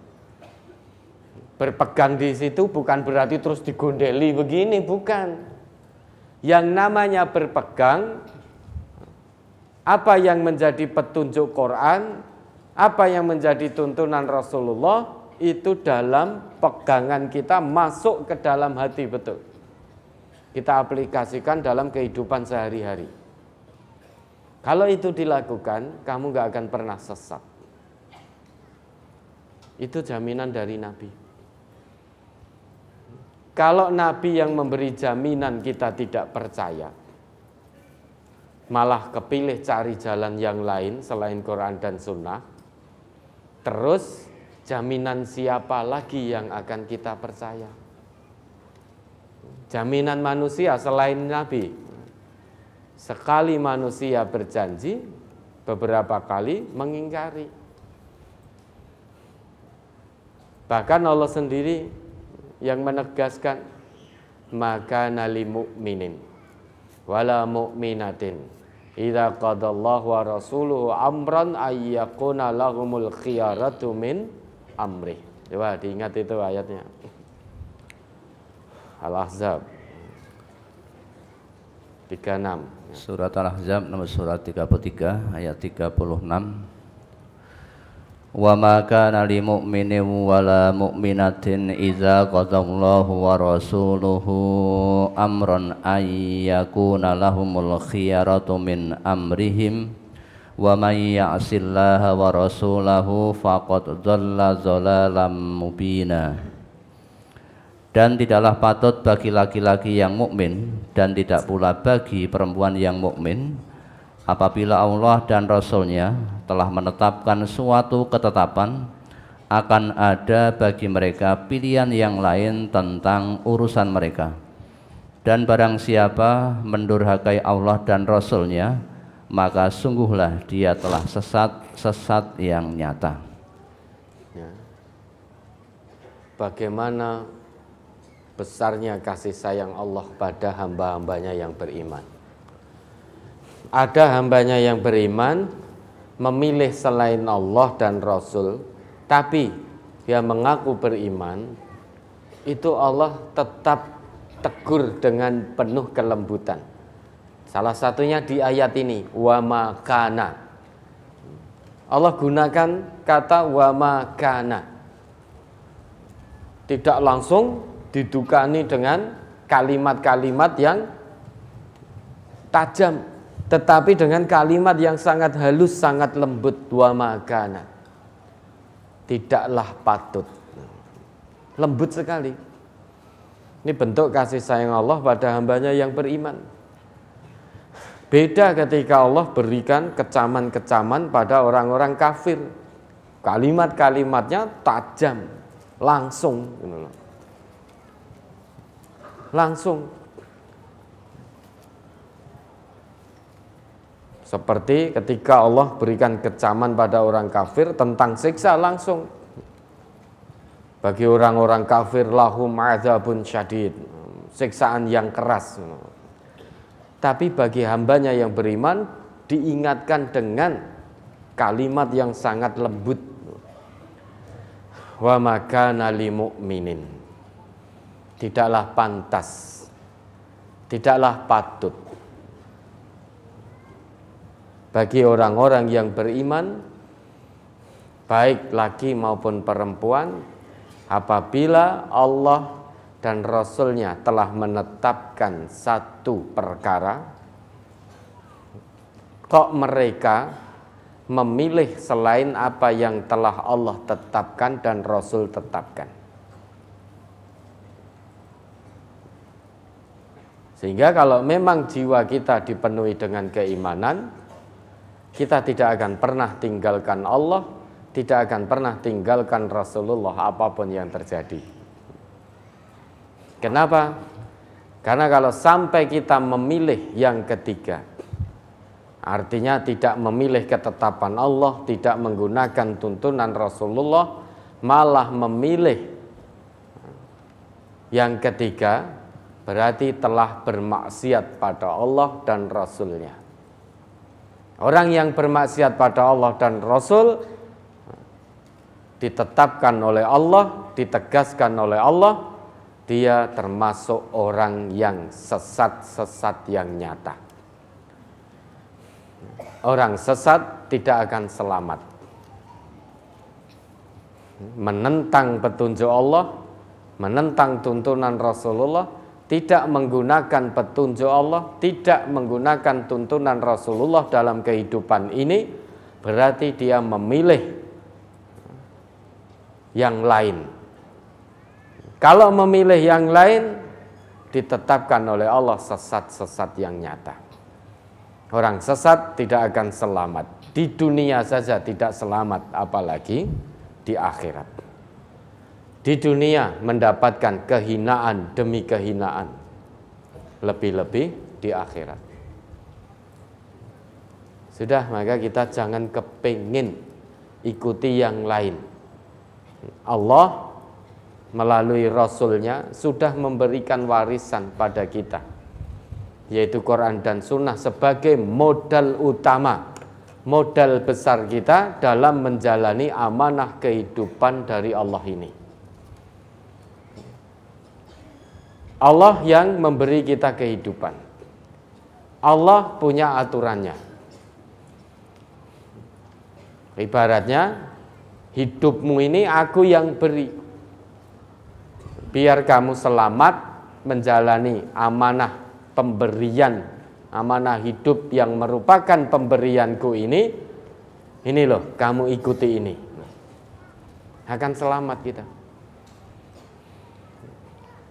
Berpegang di situ bukan berarti terus digondeli begini, bukan. Yang namanya berpegang apa yang menjadi petunjuk Quran, apa yang menjadi tuntunan Rasulullah itu dalam pegangan kita masuk ke dalam hati betul. Kita aplikasikan dalam kehidupan sehari-hari. Kalau itu dilakukan, kamu gak akan pernah sesat. Itu jaminan dari Nabi. Kalau Nabi yang memberi jaminan kita tidak percaya, malah kepilih cari jalan yang lain selain Quran dan Sunnah, terus jaminan siapa lagi yang akan kita percaya? Jaminan manusia selain Nabi, Sekali manusia berjanji, beberapa kali mengingkari. Bahkan Allah sendiri yang menegaskan maka nali mukminin wala mukminatin idza qadallahu wa rasuluhu amran ayyakuna lahumul khiyaratu min amri. Coba ya, diingat itu ayatnya. Al-Ahzab 36 Surat Al-Ahzab nomor surat 33 ayat 36 wa ma kana li Wa wala mu'minatin idza qadallahu wa rasuluhu amran ay yakuna lahumul khiyaratu min amrihim wa may ya'sillaha wa rasulahu faqad dhalla dhalalan mubina dan tidaklah patut bagi laki-laki yang mukmin dan tidak pula bagi perempuan yang mukmin apabila Allah dan Rasulnya telah menetapkan suatu ketetapan akan ada bagi mereka pilihan yang lain tentang urusan mereka dan barang siapa mendurhakai Allah dan Rasulnya maka sungguhlah dia telah sesat-sesat yang nyata ya. bagaimana besarnya kasih sayang Allah pada hamba-hambanya yang beriman. Ada hambanya yang beriman memilih selain Allah dan Rasul, tapi dia mengaku beriman, itu Allah tetap tegur dengan penuh kelembutan. Salah satunya di ayat ini, wa kana. Allah gunakan kata wa kana. Tidak langsung didukani dengan kalimat-kalimat yang tajam tetapi dengan kalimat yang sangat halus sangat lembut dua makana tidaklah patut lembut sekali ini bentuk kasih sayang Allah pada hambanya yang beriman beda ketika Allah berikan kecaman-kecaman pada orang-orang kafir kalimat-kalimatnya tajam langsung langsung. Seperti ketika Allah berikan kecaman pada orang kafir tentang siksa langsung. Bagi orang-orang kafir lahum azabun syadid, siksaan yang keras. Tapi bagi hambanya yang beriman diingatkan dengan kalimat yang sangat lembut. Wa makana mu'minin tidaklah pantas, tidaklah patut bagi orang-orang yang beriman, baik laki maupun perempuan, apabila Allah dan Rasul-Nya telah menetapkan satu perkara, kok mereka memilih selain apa yang telah Allah tetapkan dan Rasul tetapkan. Sehingga kalau memang jiwa kita dipenuhi dengan keimanan, kita tidak akan pernah tinggalkan Allah, tidak akan pernah tinggalkan Rasulullah apapun yang terjadi. Kenapa? Karena kalau sampai kita memilih yang ketiga, artinya tidak memilih ketetapan Allah, tidak menggunakan tuntunan Rasulullah, malah memilih yang ketiga berarti telah bermaksiat pada Allah dan Rasulnya. Orang yang bermaksiat pada Allah dan Rasul ditetapkan oleh Allah, ditegaskan oleh Allah, dia termasuk orang yang sesat-sesat yang nyata. Orang sesat tidak akan selamat. Menentang petunjuk Allah, menentang tuntunan Rasulullah, tidak menggunakan petunjuk Allah, tidak menggunakan tuntunan Rasulullah dalam kehidupan ini, berarti dia memilih yang lain. Kalau memilih yang lain, ditetapkan oleh Allah sesat-sesat yang nyata. Orang sesat tidak akan selamat. Di dunia saja tidak selamat, apalagi di akhirat di dunia mendapatkan kehinaan demi kehinaan, lebih-lebih di akhirat. Sudah, maka kita jangan kepingin ikuti yang lain. Allah melalui Rasulnya sudah memberikan warisan pada kita, yaitu Quran dan Sunnah sebagai modal utama, modal besar kita dalam menjalani amanah kehidupan dari Allah ini. Allah yang memberi kita kehidupan. Allah punya aturannya. Ibaratnya hidupmu ini aku yang beri. Biar kamu selamat menjalani amanah pemberian, amanah hidup yang merupakan pemberianku ini. Ini loh, kamu ikuti ini. Akan selamat kita.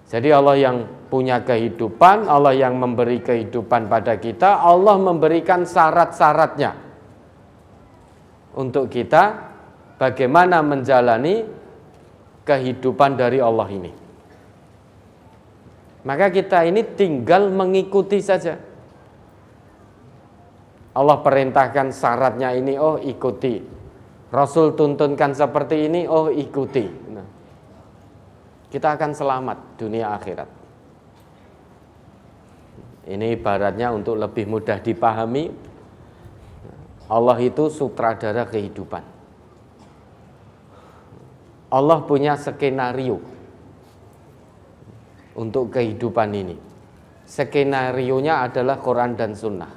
Jadi Allah yang punya kehidupan, Allah yang memberi kehidupan pada kita, Allah memberikan syarat-syaratnya untuk kita bagaimana menjalani kehidupan dari Allah ini. Maka kita ini tinggal mengikuti saja. Allah perintahkan syaratnya ini, oh ikuti. Rasul tuntunkan seperti ini, oh ikuti. Nah, kita akan selamat dunia akhirat. Ini ibaratnya untuk lebih mudah dipahami, Allah itu sutradara kehidupan. Allah punya skenario untuk kehidupan ini. Skenarionya adalah Quran dan Sunnah.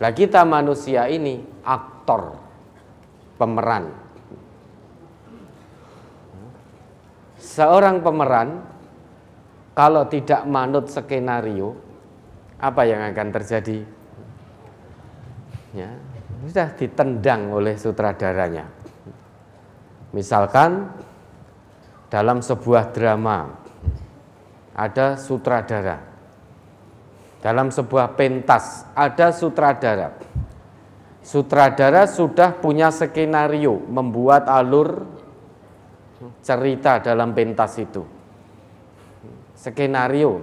Nah kita manusia ini aktor, pemeran, seorang pemeran kalau tidak manut skenario apa yang akan terjadi ya sudah ditendang oleh sutradaranya misalkan dalam sebuah drama ada sutradara dalam sebuah pentas ada sutradara sutradara sudah punya skenario membuat alur cerita dalam pentas itu. Skenario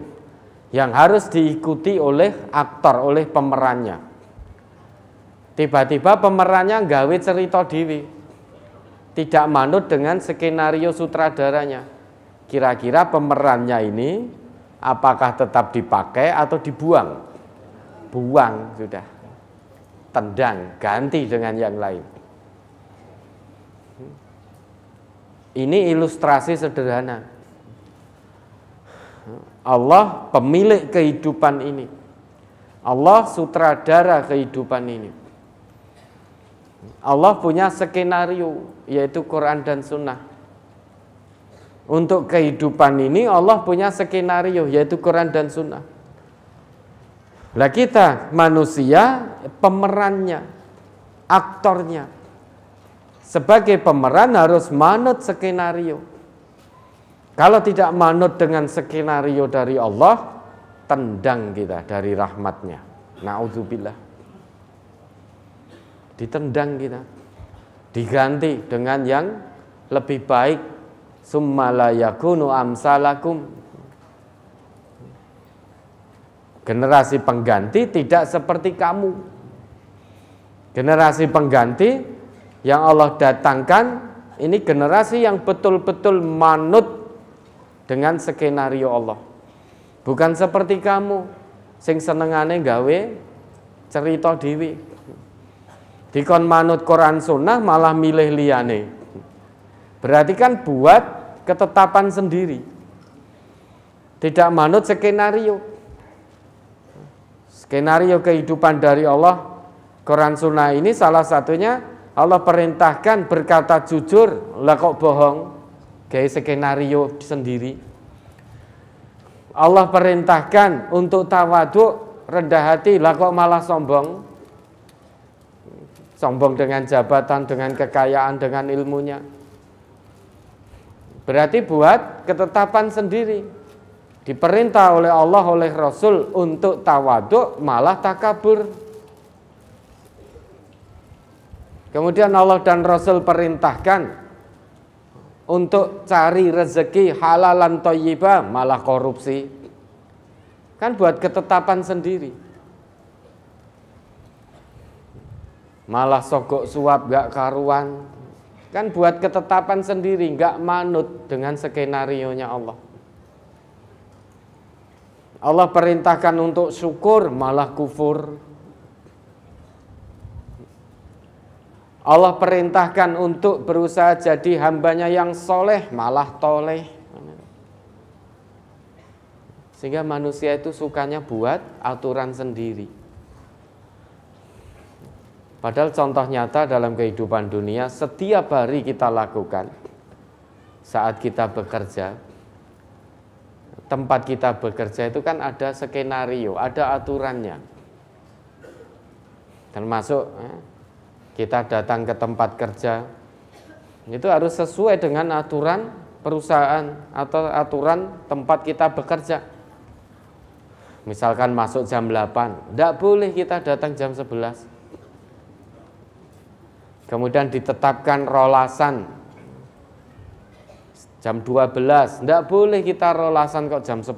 yang harus diikuti oleh aktor, oleh pemerannya. Tiba-tiba pemerannya nggawe cerita dewi. Tidak manut dengan skenario sutradaranya. Kira-kira pemerannya ini apakah tetap dipakai atau dibuang? Buang sudah. Tendang, ganti dengan yang lain Ini ilustrasi sederhana. Allah pemilik kehidupan ini. Allah sutradara kehidupan ini. Allah punya skenario yaitu Quran dan Sunnah. Untuk kehidupan ini Allah punya skenario yaitu Quran dan Sunnah. Lah kita manusia pemerannya, aktornya sebagai pemeran harus manut skenario. Kalau tidak manut dengan skenario dari Allah, tendang kita dari rahmatnya. Na'udzubillah. Ditendang kita. Diganti dengan yang lebih baik. Summa amsalakum generasi pengganti tidak seperti kamu. Generasi pengganti yang Allah datangkan ini generasi yang betul-betul manut dengan skenario Allah. Bukan seperti kamu sing senengane gawe cerita dewi. Dikon manut Quran Sunnah malah milih liane, Berarti kan buat ketetapan sendiri. Tidak manut skenario. Skenario kehidupan dari Allah Quran Sunnah ini salah satunya Allah perintahkan berkata jujur, lah kok bohong? kayak skenario sendiri. Allah perintahkan untuk tawaduk, rendah hati, lah kok malah sombong? Sombong dengan jabatan, dengan kekayaan, dengan ilmunya. Berarti buat ketetapan sendiri. Diperintah oleh Allah, oleh Rasul untuk tawaduk, malah takabur. Kemudian Allah dan Rasul perintahkan untuk cari rezeki halalan toyiba malah korupsi. Kan buat ketetapan sendiri. Malah sogok suap gak karuan. Kan buat ketetapan sendiri, gak manut dengan skenario nya Allah. Allah perintahkan untuk syukur malah kufur. Allah perintahkan untuk berusaha jadi hambanya yang soleh malah toleh sehingga manusia itu sukanya buat aturan sendiri padahal contoh nyata dalam kehidupan dunia setiap hari kita lakukan saat kita bekerja tempat kita bekerja itu kan ada skenario ada aturannya termasuk eh, kita datang ke tempat kerja itu harus sesuai dengan aturan perusahaan atau aturan tempat kita bekerja. Misalkan masuk jam 8, tidak boleh kita datang jam 11. Kemudian ditetapkan rolasan jam 12, tidak boleh kita rolasan kok jam 10.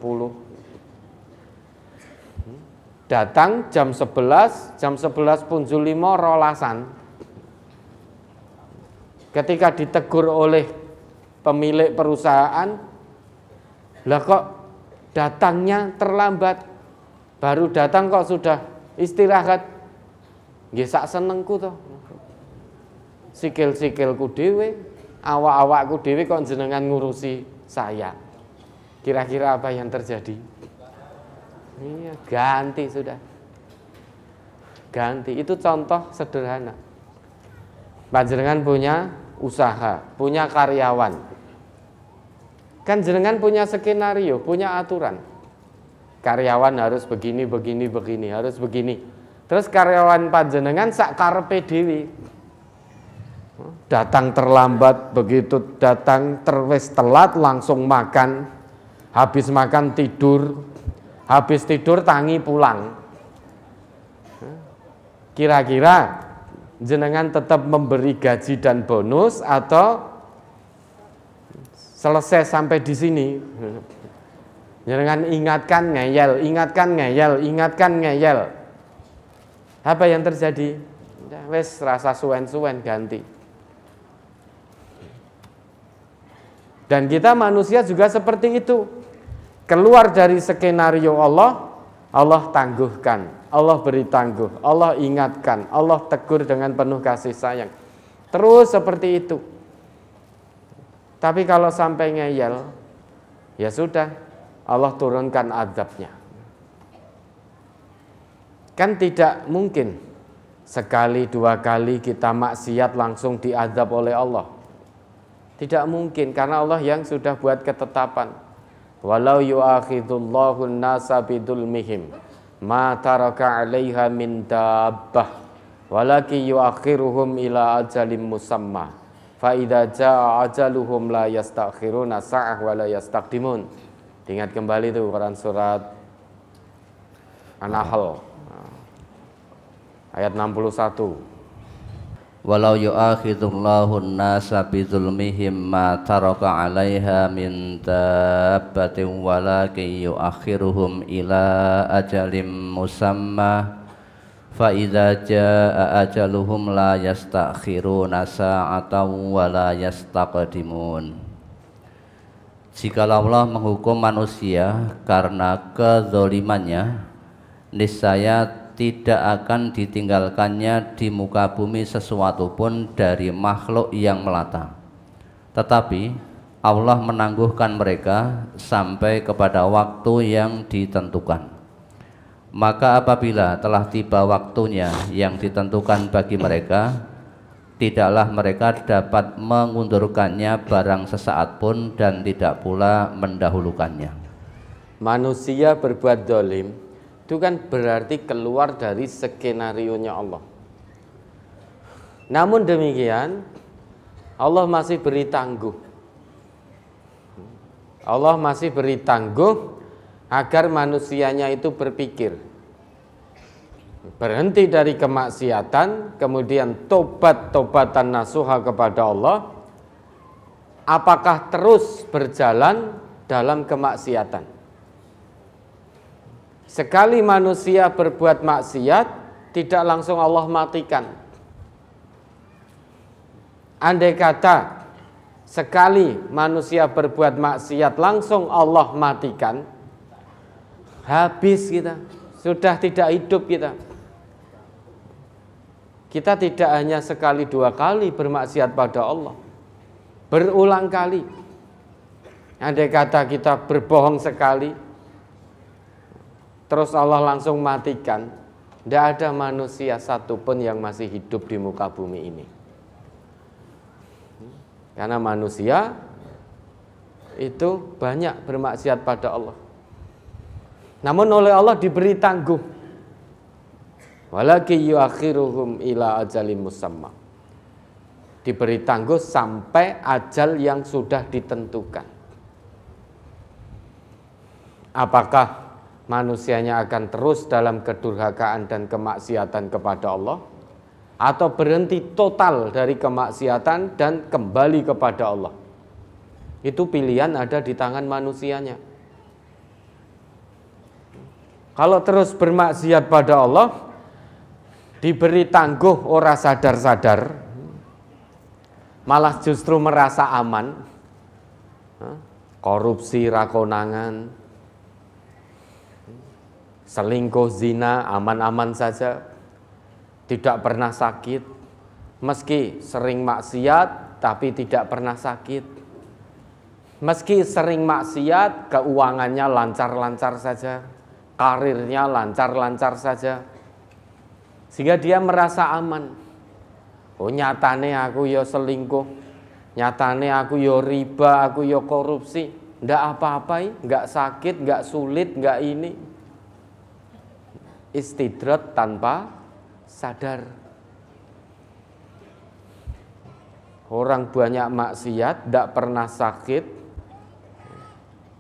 Datang jam 11, jam 11 pun 5 rolasan, ketika ditegur oleh pemilik perusahaan, lah kok datangnya terlambat, baru datang kok sudah istirahat, gesak senengku toh, sikil-sikilku dewe, awak-awakku dewe kok jenengan ngurusi saya. Kira-kira apa yang terjadi? Iya, ganti sudah. Ganti, itu contoh sederhana Panjenengan punya usaha, punya karyawan. Kan jenengan punya skenario, punya aturan. Karyawan harus begini, begini, begini, harus begini. Terus karyawan panjenengan sak karepe dewi. Datang terlambat, begitu datang terwes telat langsung makan. Habis makan tidur, habis tidur tangi pulang. Kira-kira jenengan tetap memberi gaji dan bonus atau selesai sampai di sini. Jenengan ingatkan ngeyel, ingatkan ngeyel, ingatkan ngeyel. Apa yang terjadi? Ya, wes rasa suen-suen ganti. Dan kita manusia juga seperti itu. Keluar dari skenario Allah, Allah tangguhkan, Allah beri tangguh, Allah ingatkan, Allah tegur dengan penuh kasih sayang. Terus seperti itu. Tapi kalau sampai ngeyel, ya sudah, Allah turunkan azabnya. Kan tidak mungkin sekali dua kali kita maksiat langsung diazab oleh Allah. Tidak mungkin karena Allah yang sudah buat ketetapan walau yu'akhidullahu nasa bidulmihim ma taraka 'alaiha min dabbah walaki yu'akhiruhum ila ajalin musamma fa idza jaa ajaluhum la yastakhiruna sa'ah wa la yastaqdimun ingat kembali itu Quran surat An-Nahl ayat 61 walau yu'akhidullahu an-nasa bidzulmihim ma taraka 'alaiha min dabbatin walakin yu'akhiruhum ila ajalin musamma fa idza jaa ajaluhum la yastakhiruna sa'atan wa la yastaqdimun Jikalau Allah menghukum manusia karena kezolimannya, niscaya tidak akan ditinggalkannya di muka bumi sesuatu pun dari makhluk yang melata. Tetapi Allah menangguhkan mereka sampai kepada waktu yang ditentukan. Maka apabila telah tiba waktunya yang ditentukan bagi mereka, tidaklah mereka dapat mengundurkannya barang sesaat pun dan tidak pula mendahulukannya. Manusia berbuat dolim itu kan berarti keluar dari skenario-nya Allah. Namun demikian, Allah masih beri tangguh. Allah masih beri tangguh agar manusianya itu berpikir. Berhenti dari kemaksiatan, kemudian tobat-tobatan nasuha kepada Allah. Apakah terus berjalan dalam kemaksiatan? Sekali manusia berbuat maksiat, tidak langsung Allah matikan. Andai kata sekali manusia berbuat maksiat langsung Allah matikan, habis kita, sudah tidak hidup kita. Kita tidak hanya sekali dua kali bermaksiat pada Allah, berulang kali. Andai kata kita berbohong sekali, terus Allah langsung matikan, tidak ada manusia satupun yang masih hidup di muka bumi ini. Karena manusia itu banyak bermaksiat pada Allah. Namun oleh Allah diberi tangguh. Walaki yuakhiruhum ila ajalim musamma. Diberi tangguh sampai ajal yang sudah ditentukan. Apakah manusianya akan terus dalam kedurhakaan dan kemaksiatan kepada Allah atau berhenti total dari kemaksiatan dan kembali kepada Allah. Itu pilihan ada di tangan manusianya. Kalau terus bermaksiat pada Allah diberi tangguh ora sadar-sadar malah justru merasa aman korupsi rakonangan selingkuh, zina, aman-aman saja, tidak pernah sakit, meski sering maksiat tapi tidak pernah sakit. Meski sering maksiat, keuangannya lancar-lancar saja, karirnya lancar-lancar saja. Sehingga dia merasa aman. Oh nyatane aku yo ya selingkuh, nyatane aku yo ya riba, aku yo ya korupsi, ndak apa-apa, nggak sakit, nggak sulit, nggak ini, istidrat tanpa sadar. Orang banyak maksiat, tidak pernah sakit,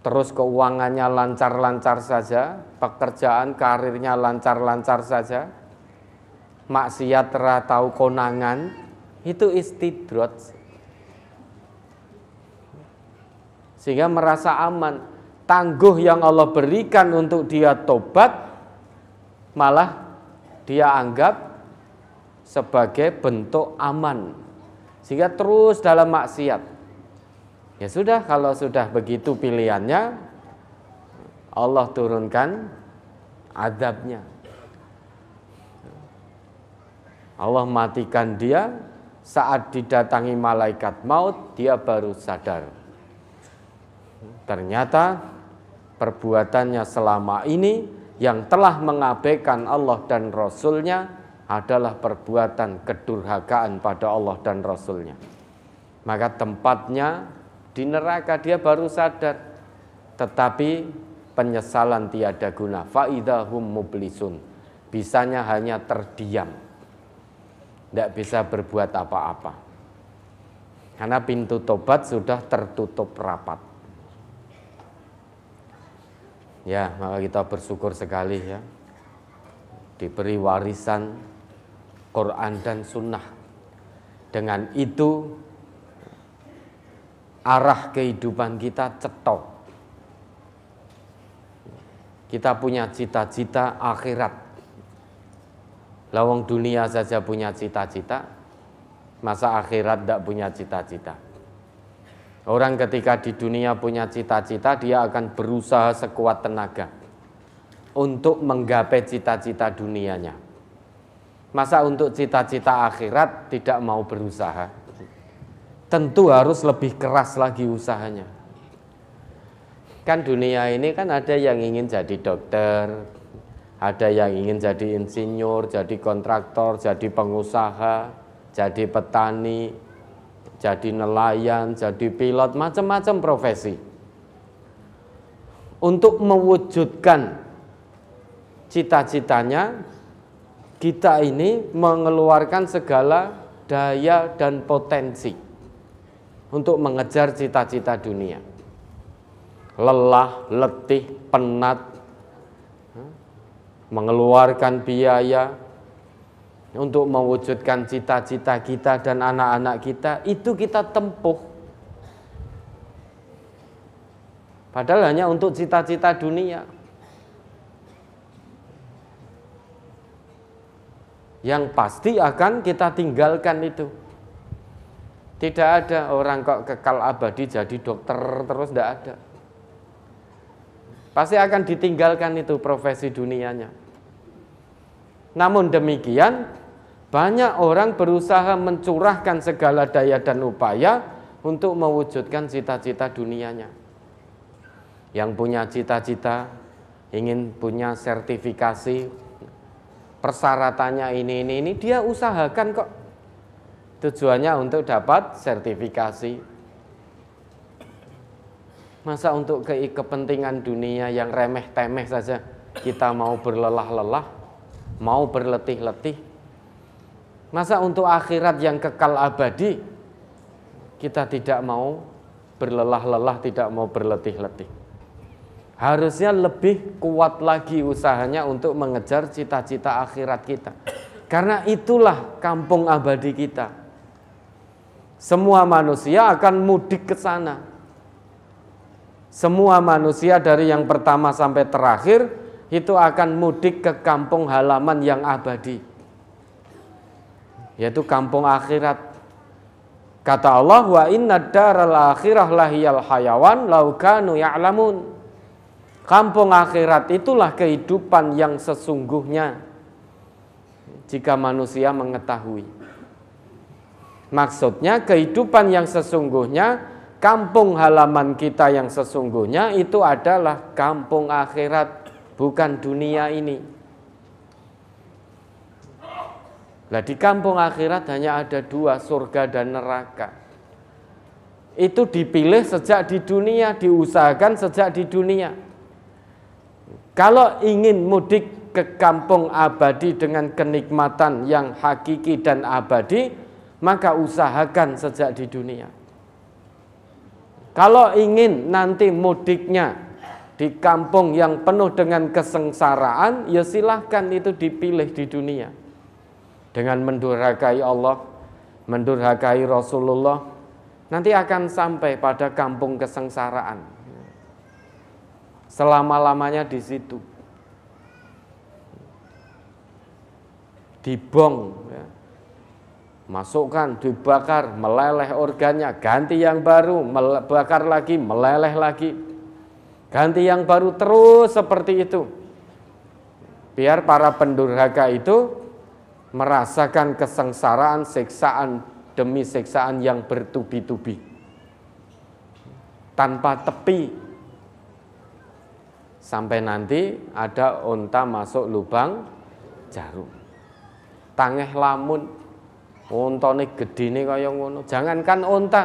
terus keuangannya lancar-lancar saja, pekerjaan karirnya lancar-lancar saja, maksiat ratau konangan, itu istidrot. Sehingga merasa aman. Tangguh yang Allah berikan untuk dia tobat, malah dia anggap sebagai bentuk aman sehingga terus dalam maksiat ya sudah kalau sudah begitu pilihannya Allah turunkan adabnya Allah matikan dia saat didatangi malaikat maut dia baru sadar ternyata perbuatannya selama ini yang telah mengabaikan Allah dan Rasulnya adalah perbuatan kedurhakaan pada Allah dan Rasulnya. Maka tempatnya di neraka dia baru sadar. Tetapi penyesalan tiada guna. Fa'idahum mublisun. Bisanya hanya terdiam. Tidak bisa berbuat apa-apa. Karena pintu tobat sudah tertutup rapat. Ya, maka kita bersyukur sekali ya diberi warisan Quran dan Sunnah. Dengan itu arah kehidupan kita cetok. Kita punya cita-cita akhirat. Lawang dunia saja punya cita-cita, masa akhirat tidak punya cita-cita. Orang ketika di dunia punya cita-cita, dia akan berusaha sekuat tenaga untuk menggapai cita-cita dunianya. Masa untuk cita-cita akhirat tidak mau berusaha? Tentu harus lebih keras lagi usahanya. Kan dunia ini kan ada yang ingin jadi dokter, ada yang ingin jadi insinyur, jadi kontraktor, jadi pengusaha, jadi petani, jadi nelayan, jadi pilot, macam-macam profesi. Untuk mewujudkan cita-citanya, kita ini mengeluarkan segala daya dan potensi untuk mengejar cita-cita dunia. Lelah, letih, penat, hmm, mengeluarkan biaya, untuk mewujudkan cita-cita kita dan anak-anak kita itu kita tempuh padahal hanya untuk cita-cita dunia yang pasti akan kita tinggalkan itu tidak ada orang kok kekal abadi jadi dokter terus tidak ada pasti akan ditinggalkan itu profesi dunianya namun demikian banyak orang berusaha mencurahkan segala daya dan upaya untuk mewujudkan cita-cita dunianya. Yang punya cita-cita ingin punya sertifikasi persyaratannya ini ini ini dia usahakan kok tujuannya untuk dapat sertifikasi masa untuk ke kepentingan dunia yang remeh temeh saja kita mau berlelah-lelah mau berletih-letih Masa untuk akhirat yang kekal abadi kita tidak mau berlelah-lelah, tidak mau berletih-letih. Harusnya lebih kuat lagi usahanya untuk mengejar cita-cita akhirat kita. Karena itulah kampung abadi kita. Semua manusia akan mudik ke sana. Semua manusia dari yang pertama sampai terakhir itu akan mudik ke kampung halaman yang abadi yaitu kampung akhirat. Kata Allah, wa inna daral akhirah lahiyal hayawan laukanu ya'lamun. Kampung akhirat itulah kehidupan yang sesungguhnya jika manusia mengetahui. Maksudnya kehidupan yang sesungguhnya, kampung halaman kita yang sesungguhnya itu adalah kampung akhirat, bukan dunia ini. Nah di kampung akhirat hanya ada dua, surga dan neraka. Itu dipilih sejak di dunia, diusahakan sejak di dunia. Kalau ingin mudik ke kampung abadi dengan kenikmatan yang hakiki dan abadi, maka usahakan sejak di dunia. Kalau ingin nanti mudiknya di kampung yang penuh dengan kesengsaraan, ya silahkan itu dipilih di dunia dengan mendurhakai Allah, mendurhakai Rasulullah, nanti akan sampai pada kampung kesengsaraan. Selama-lamanya di situ. Dibong, ya. masukkan, dibakar, meleleh organnya, ganti yang baru, bakar lagi, meleleh lagi. Ganti yang baru terus seperti itu. Biar para pendurhaka itu merasakan kesengsaraan, seksaan demi seksaan yang bertubi-tubi. Tanpa tepi. Sampai nanti ada onta masuk lubang jarum. Tangeh lamun. gede nih kaya ngono. Jangankan onta.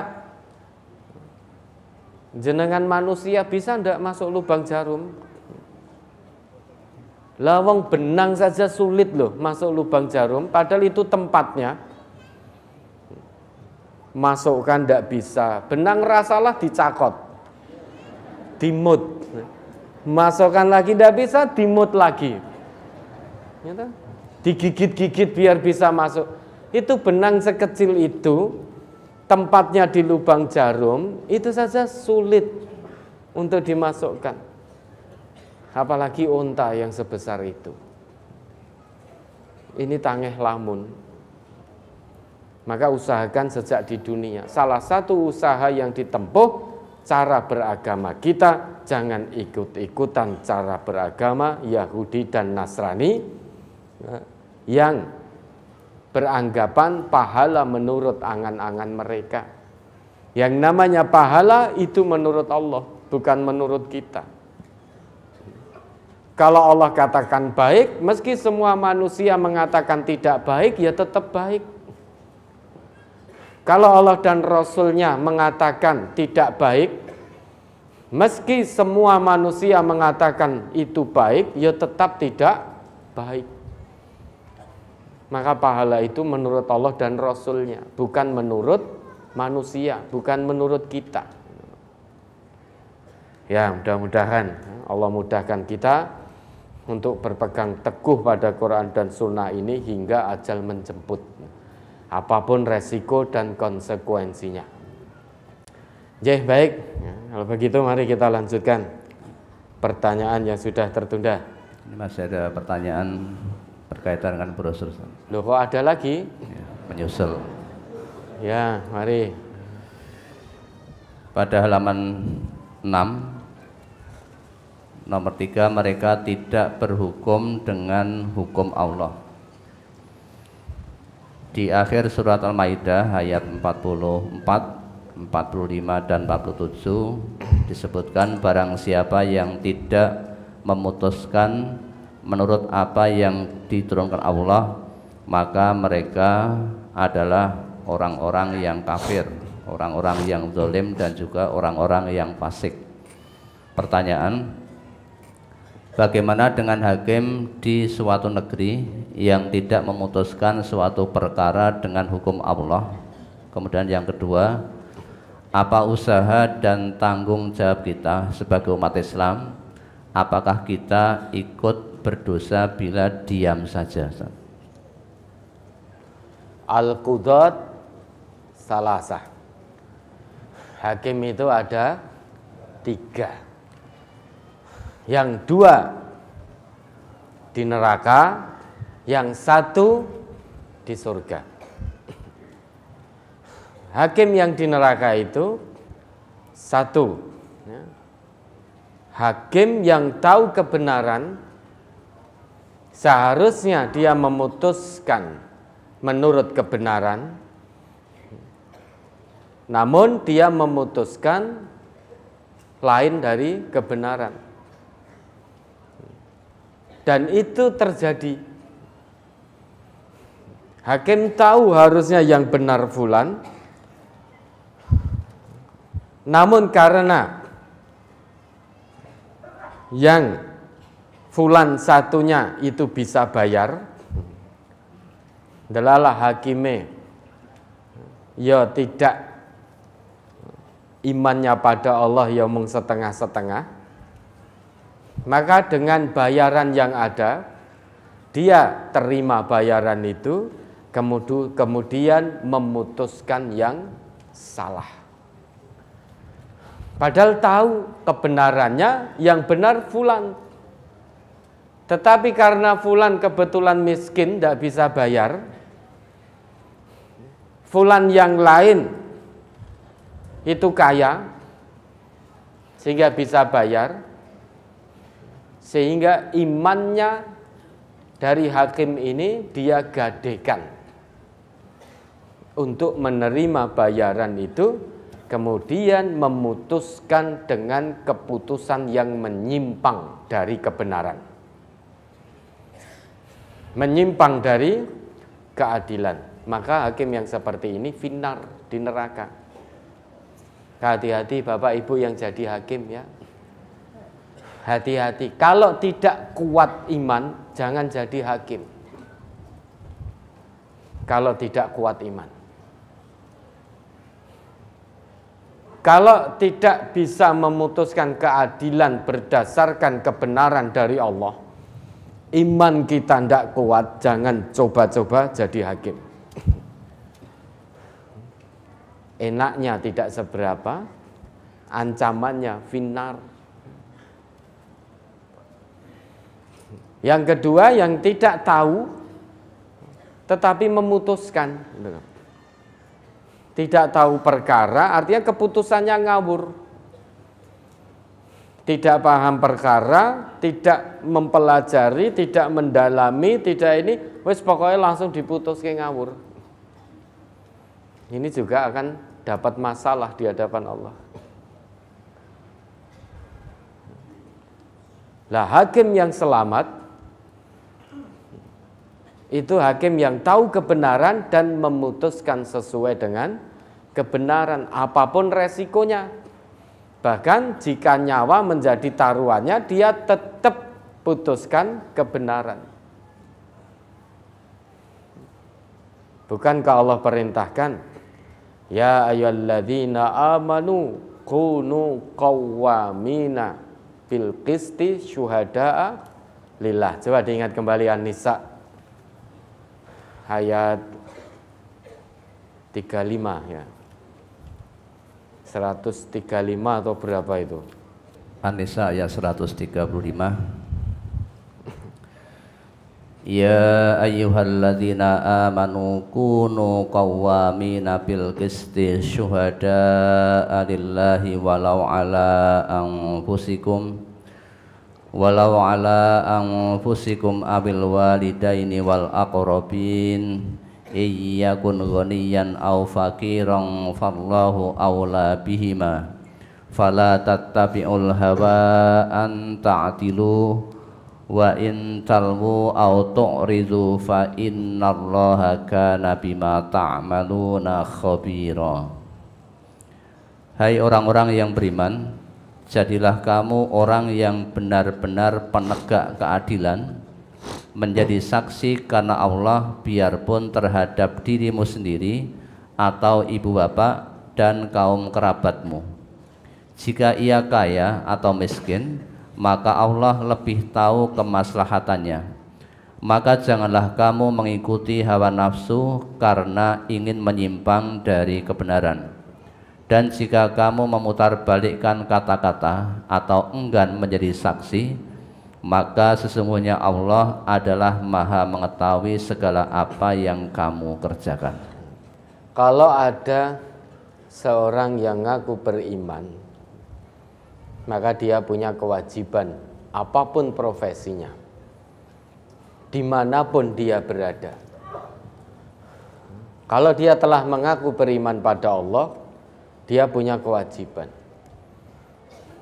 Jenengan manusia bisa ndak masuk lubang jarum? Lawang benang saja sulit loh masuk lubang jarum, padahal itu tempatnya. Masukkan tidak bisa, benang rasalah dicakot, dimut. Masukkan lagi tidak bisa, dimut lagi. Ya Digigit-gigit biar bisa masuk. Itu benang sekecil itu, tempatnya di lubang jarum, itu saja sulit untuk dimasukkan apalagi unta yang sebesar itu. Ini tangeh lamun. Maka usahakan sejak di dunia. Salah satu usaha yang ditempuh cara beragama kita jangan ikut-ikutan cara beragama Yahudi dan Nasrani ya, yang beranggapan pahala menurut angan-angan mereka. Yang namanya pahala itu menurut Allah, bukan menurut kita. Kalau Allah katakan baik, meski semua manusia mengatakan tidak baik, ya tetap baik. Kalau Allah dan Rasulnya mengatakan tidak baik, meski semua manusia mengatakan itu baik, ya tetap tidak baik. Maka pahala itu menurut Allah dan Rasulnya, bukan menurut manusia, bukan menurut kita. Ya, mudah-mudahan Allah mudahkan kita untuk berpegang teguh pada Quran dan Sunnah ini hingga ajal menjemput, apapun resiko dan konsekuensinya. Jeh baik, ya, kalau begitu mari kita lanjutkan pertanyaan yang sudah tertunda. Ini masih ada pertanyaan berkaitan dengan brosur. Loh kok ada lagi? Ya, menyusul. Ya, mari. Pada halaman 6 Nomor tiga, mereka tidak berhukum dengan hukum Allah. Di akhir surat Al-Maidah ayat 44, 45 dan 47 disebutkan barang siapa yang tidak memutuskan menurut apa yang diturunkan Allah maka mereka adalah orang-orang yang kafir, orang-orang yang zolim dan juga orang-orang yang fasik. Pertanyaan, Bagaimana dengan hakim di suatu negeri yang tidak memutuskan suatu perkara dengan hukum Allah? Kemudian yang kedua, apa usaha dan tanggung jawab kita sebagai umat Islam? Apakah kita ikut berdosa bila diam saja? Al-Qudat Salasah Hakim itu ada tiga yang dua di neraka, yang satu di surga. Hakim yang di neraka itu satu, ya. hakim yang tahu kebenaran seharusnya dia memutuskan menurut kebenaran, namun dia memutuskan lain dari kebenaran dan itu terjadi. Hakim tahu harusnya yang benar Fulan, namun karena yang Fulan satunya itu bisa bayar, delalah hakime, ya tidak imannya pada Allah yang setengah-setengah maka dengan bayaran yang ada, dia terima bayaran itu, kemudian memutuskan yang salah. Padahal tahu kebenarannya, yang benar Fulan. Tetapi karena Fulan kebetulan miskin, tidak bisa bayar, Fulan yang lain itu kaya, sehingga bisa bayar, sehingga imannya dari hakim ini dia gadekan untuk menerima bayaran itu kemudian memutuskan dengan keputusan yang menyimpang dari kebenaran menyimpang dari keadilan maka hakim yang seperti ini finar di neraka hati-hati bapak ibu yang jadi hakim ya Hati-hati, kalau tidak kuat iman, jangan jadi hakim. Kalau tidak kuat iman, kalau tidak bisa memutuskan keadilan berdasarkan kebenaran dari Allah, iman kita tidak kuat, jangan coba-coba jadi hakim. Enaknya tidak seberapa, ancamannya finar Yang kedua yang tidak tahu tetapi memutuskan. Tidak tahu perkara artinya keputusannya ngawur. Tidak paham perkara, tidak mempelajari, tidak mendalami, tidak ini wis pokoknya langsung diputus ke ngawur. Ini juga akan dapat masalah di hadapan Allah. Lah hakim yang selamat itu hakim yang tahu kebenaran dan memutuskan sesuai dengan kebenaran apapun resikonya. Bahkan jika nyawa menjadi taruhannya, dia tetap putuskan kebenaran. Bukankah Allah perintahkan Ya ayyuhalladzina amanu kunu qawwamina bil qisti syuhada'a lillah. Coba diingat kembali An-Nisa ayat 35 ya. 135 atau berapa itu? Anisa ayat 135. Ya ayyuhalladzina amanu kunu qawwamina bil qisti syuhada'a lillahi walau ala anfusikum walau ala anfusikum abil walidaini wal aqrabin iyyakun ghaniyan aw faqiran fallahu awla bihima fala tattabi'ul hawa an ta'tilu wa in talmu aw tu'ridu fa innallaha kana bima ta'maluna khabira Hai orang-orang yang beriman, jadilah kamu orang yang benar-benar penegak keadilan menjadi saksi karena Allah biarpun terhadap dirimu sendiri atau ibu bapak dan kaum kerabatmu jika ia kaya atau miskin maka Allah lebih tahu kemaslahatannya maka janganlah kamu mengikuti hawa nafsu karena ingin menyimpang dari kebenaran dan jika kamu memutarbalikkan kata-kata atau enggan menjadi saksi, maka sesungguhnya Allah adalah maha mengetahui segala apa yang kamu kerjakan. Kalau ada seorang yang ngaku beriman, maka dia punya kewajiban apapun profesinya, dimanapun dia berada. Kalau dia telah mengaku beriman pada Allah, dia punya kewajiban.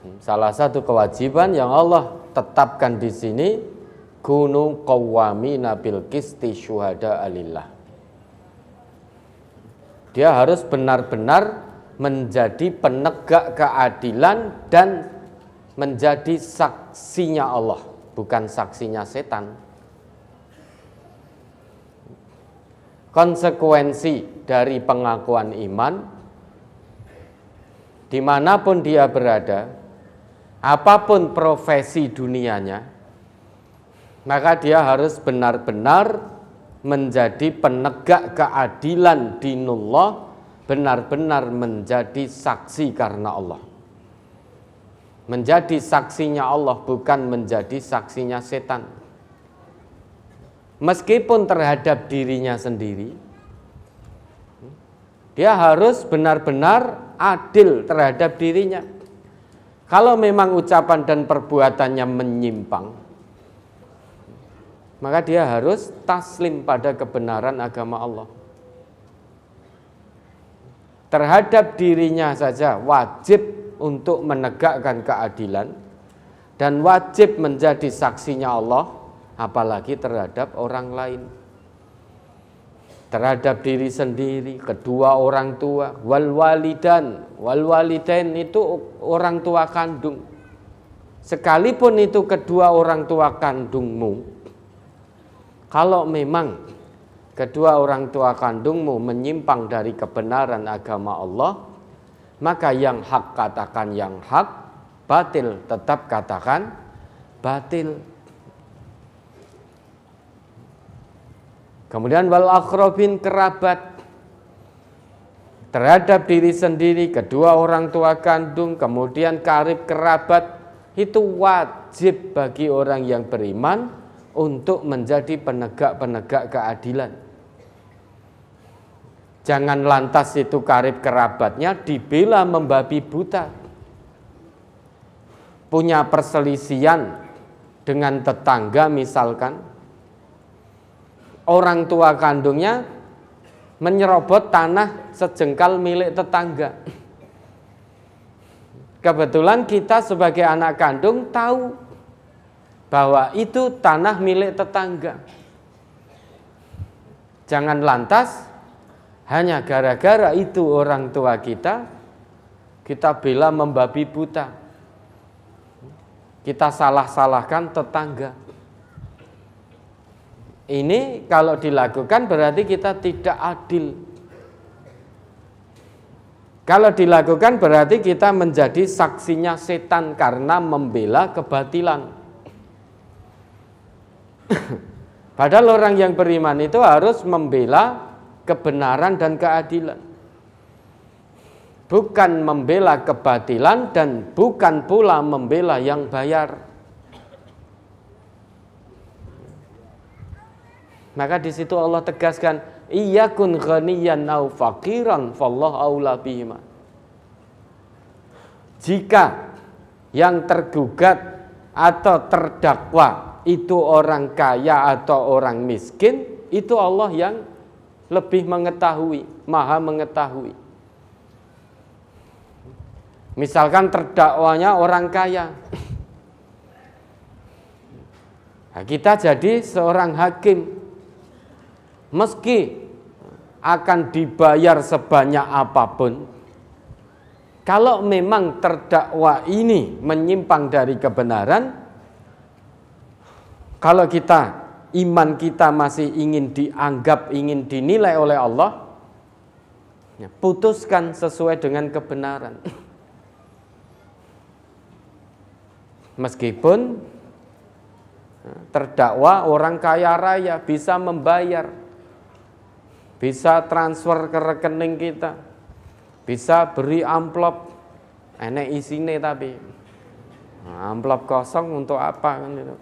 Hmm, salah satu kewajiban yang Allah tetapkan di sini gunung kawami nabil kisti syuhada alillah. Dia harus benar-benar menjadi penegak keadilan dan menjadi saksinya Allah, bukan saksinya setan. Konsekuensi dari pengakuan iman dimanapun dia berada, apapun profesi dunianya, maka dia harus benar-benar menjadi penegak keadilan di dinullah, benar-benar menjadi saksi karena Allah. Menjadi saksinya Allah bukan menjadi saksinya setan. Meskipun terhadap dirinya sendiri, dia harus benar-benar adil terhadap dirinya. Kalau memang ucapan dan perbuatannya menyimpang, maka dia harus taslim pada kebenaran agama Allah. Terhadap dirinya saja wajib untuk menegakkan keadilan dan wajib menjadi saksinya Allah, apalagi terhadap orang lain terhadap diri sendiri, kedua orang tua, wal walidan, wal walidain itu orang tua kandung. Sekalipun itu kedua orang tua kandungmu, kalau memang kedua orang tua kandungmu menyimpang dari kebenaran agama Allah, maka yang hak katakan yang hak, batil tetap katakan batil. Kemudian wal akhrabin kerabat terhadap diri sendiri, kedua orang tua kandung, kemudian karib kerabat itu wajib bagi orang yang beriman untuk menjadi penegak-penegak keadilan. Jangan lantas itu karib kerabatnya dibela membabi buta. Punya perselisian dengan tetangga misalkan, orang tua kandungnya menyerobot tanah sejengkal milik tetangga. Kebetulan kita sebagai anak kandung tahu bahwa itu tanah milik tetangga. Jangan lantas hanya gara-gara itu orang tua kita kita bela membabi buta. Kita salah-salahkan tetangga. Ini kalau dilakukan berarti kita tidak adil. Kalau dilakukan berarti kita menjadi saksinya setan karena membela kebatilan. Padahal orang yang beriman itu harus membela kebenaran dan keadilan. Bukan membela kebatilan dan bukan pula membela yang bayar. Maka di situ Allah tegaskan, kun ghaniyan au faqiran fallahu aula bihima." Jika yang tergugat atau terdakwa itu orang kaya atau orang miskin, itu Allah yang lebih mengetahui, maha mengetahui. Misalkan terdakwanya orang kaya. Nah, kita jadi seorang hakim meski akan dibayar sebanyak apapun kalau memang terdakwa ini menyimpang dari kebenaran kalau kita iman kita masih ingin dianggap ingin dinilai oleh Allah ya, putuskan sesuai dengan kebenaran meskipun ya, terdakwa orang kaya raya bisa membayar bisa transfer ke rekening kita, bisa beri amplop, enek isine tapi nah, amplop kosong untuk apa kan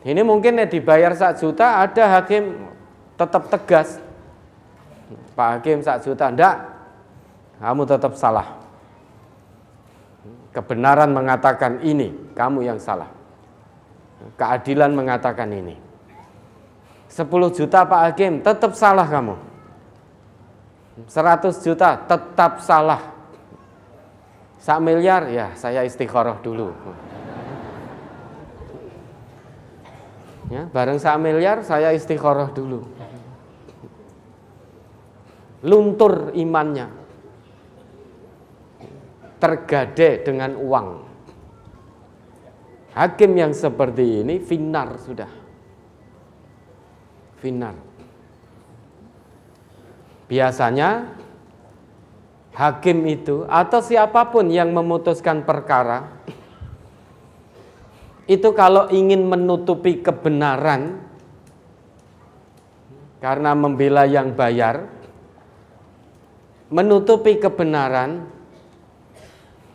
Ini mungkin ya dibayar sak juta ada hakim tetap tegas. Pak hakim sak juta ndak kamu tetap salah. Kebenaran mengatakan ini, kamu yang salah. Keadilan mengatakan ini. 10 juta Pak Hakim, tetap salah kamu. 100 juta tetap salah. Sak miliar ya saya istikharah dulu. Ya, bareng sak miliar saya istikharah dulu. Luntur imannya. Tergade dengan uang. Hakim yang seperti ini finar sudah finar. Biasanya hakim itu atau siapapun yang memutuskan perkara itu kalau ingin menutupi kebenaran karena membela yang bayar menutupi kebenaran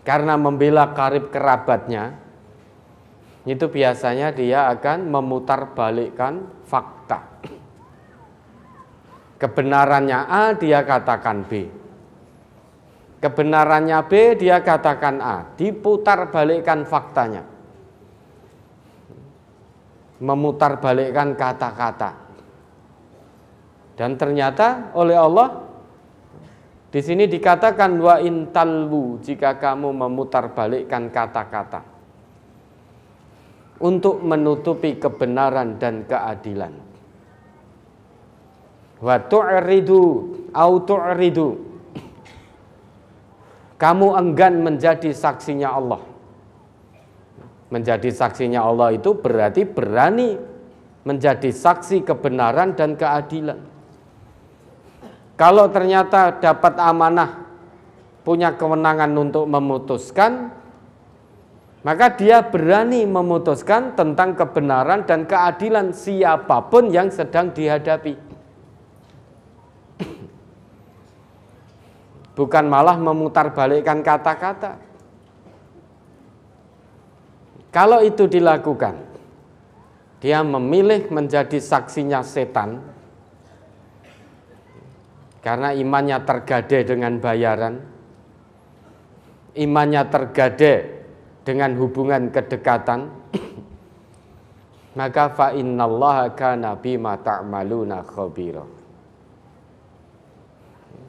karena membela karib kerabatnya itu biasanya dia akan memutar fakta Kebenarannya A, dia katakan B. Kebenarannya B, dia katakan A. Diputar balikkan faktanya. Memutar balikkan kata-kata. Dan ternyata oleh Allah di sini dikatakan wa intalbu jika kamu memutar balikkan kata-kata untuk menutupi kebenaran dan keadilan wa tu'ridu au tu'ridu kamu enggan menjadi saksinya Allah menjadi saksinya Allah itu berarti berani menjadi saksi kebenaran dan keadilan kalau ternyata dapat amanah punya kewenangan untuk memutuskan maka dia berani memutuskan tentang kebenaran dan keadilan siapapun yang sedang dihadapi Bukan malah memutarbalikkan kata-kata. Kalau itu dilakukan, dia memilih menjadi saksinya setan karena imannya tergade dengan bayaran, imannya tergade dengan hubungan kedekatan, maka fa innallaha kana bima ta'maluna khabira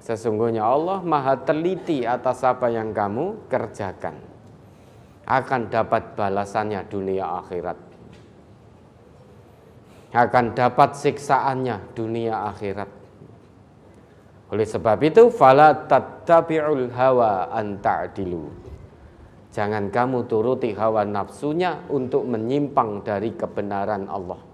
Sesungguhnya Allah maha teliti atas apa yang kamu kerjakan. Akan dapat balasannya dunia akhirat. Akan dapat siksaannya dunia akhirat. Oleh sebab itu, fala tattabi'ul hawa anta'dilu. Jangan kamu turuti hawa nafsunya untuk menyimpang dari kebenaran Allah.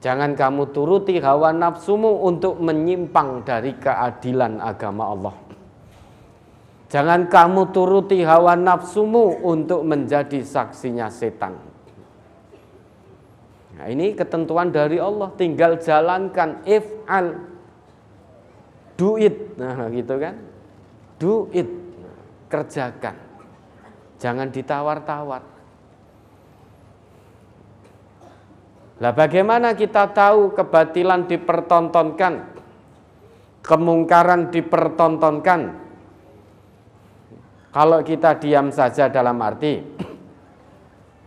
Jangan kamu turuti hawa nafsumu untuk menyimpang dari keadilan agama Allah. Jangan kamu turuti hawa nafsumu untuk menjadi saksinya setan. Nah, ini ketentuan dari Allah, tinggal jalankan if al do it. Nah, gitu kan? Do it. Kerjakan. Jangan ditawar-tawar. Lah bagaimana kita tahu kebatilan dipertontonkan? Kemungkaran dipertontonkan? Kalau kita diam saja dalam arti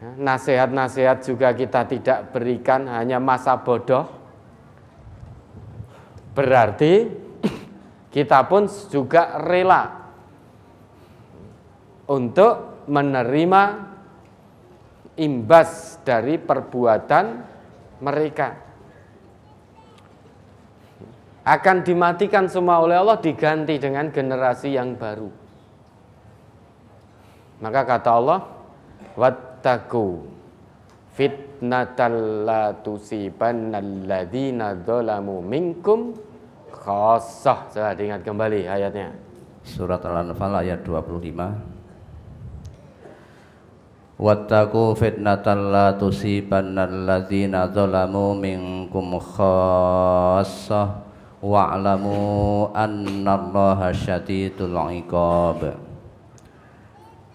nasihat-nasihat juga kita tidak berikan hanya masa bodoh. Berarti kita pun juga rela untuk menerima imbas dari perbuatan mereka akan dimatikan semua oleh Allah diganti dengan generasi yang baru. Maka kata Allah, wattaku fitnatal la tusibannalladzina dzalamu minkum khassah. Saya ingat kembali ayatnya. Surat Al-Anfal ayat 25 wattaqu fitnatan la tusibanna alladzina zalamu minkum khassah wa'lamu annallaha syadidul iqab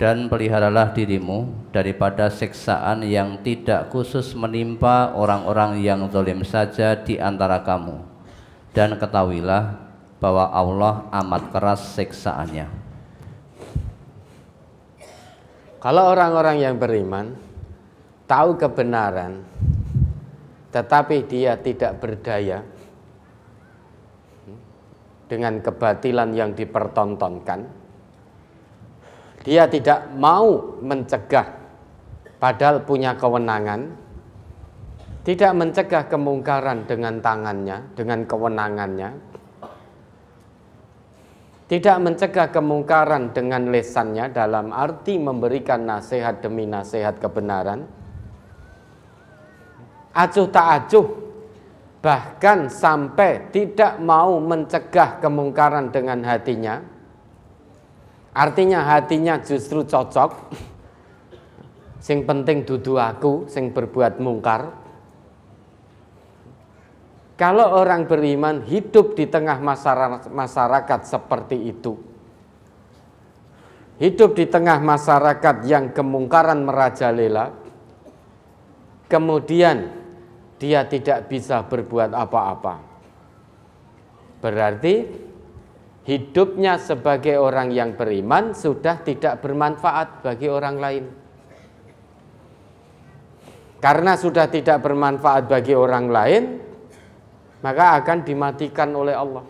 dan peliharalah dirimu daripada siksaan yang tidak khusus menimpa orang-orang yang zalim saja di antara kamu dan ketahuilah bahwa Allah amat keras siksaannya kalau orang-orang yang beriman tahu kebenaran, tetapi dia tidak berdaya dengan kebatilan yang dipertontonkan, dia tidak mau mencegah, padahal punya kewenangan, tidak mencegah kemungkaran dengan tangannya, dengan kewenangannya, tidak mencegah kemungkaran dengan lesannya dalam arti memberikan nasihat demi nasihat kebenaran acuh tak acuh bahkan sampai tidak mau mencegah kemungkaran dengan hatinya artinya hatinya justru cocok sing penting dudu aku sing berbuat mungkar kalau orang beriman hidup di tengah masyarakat, seperti itu, hidup di tengah masyarakat yang kemungkaran merajalela, kemudian dia tidak bisa berbuat apa-apa. Berarti hidupnya sebagai orang yang beriman sudah tidak bermanfaat bagi orang lain. Karena sudah tidak bermanfaat bagi orang lain, maka akan dimatikan oleh Allah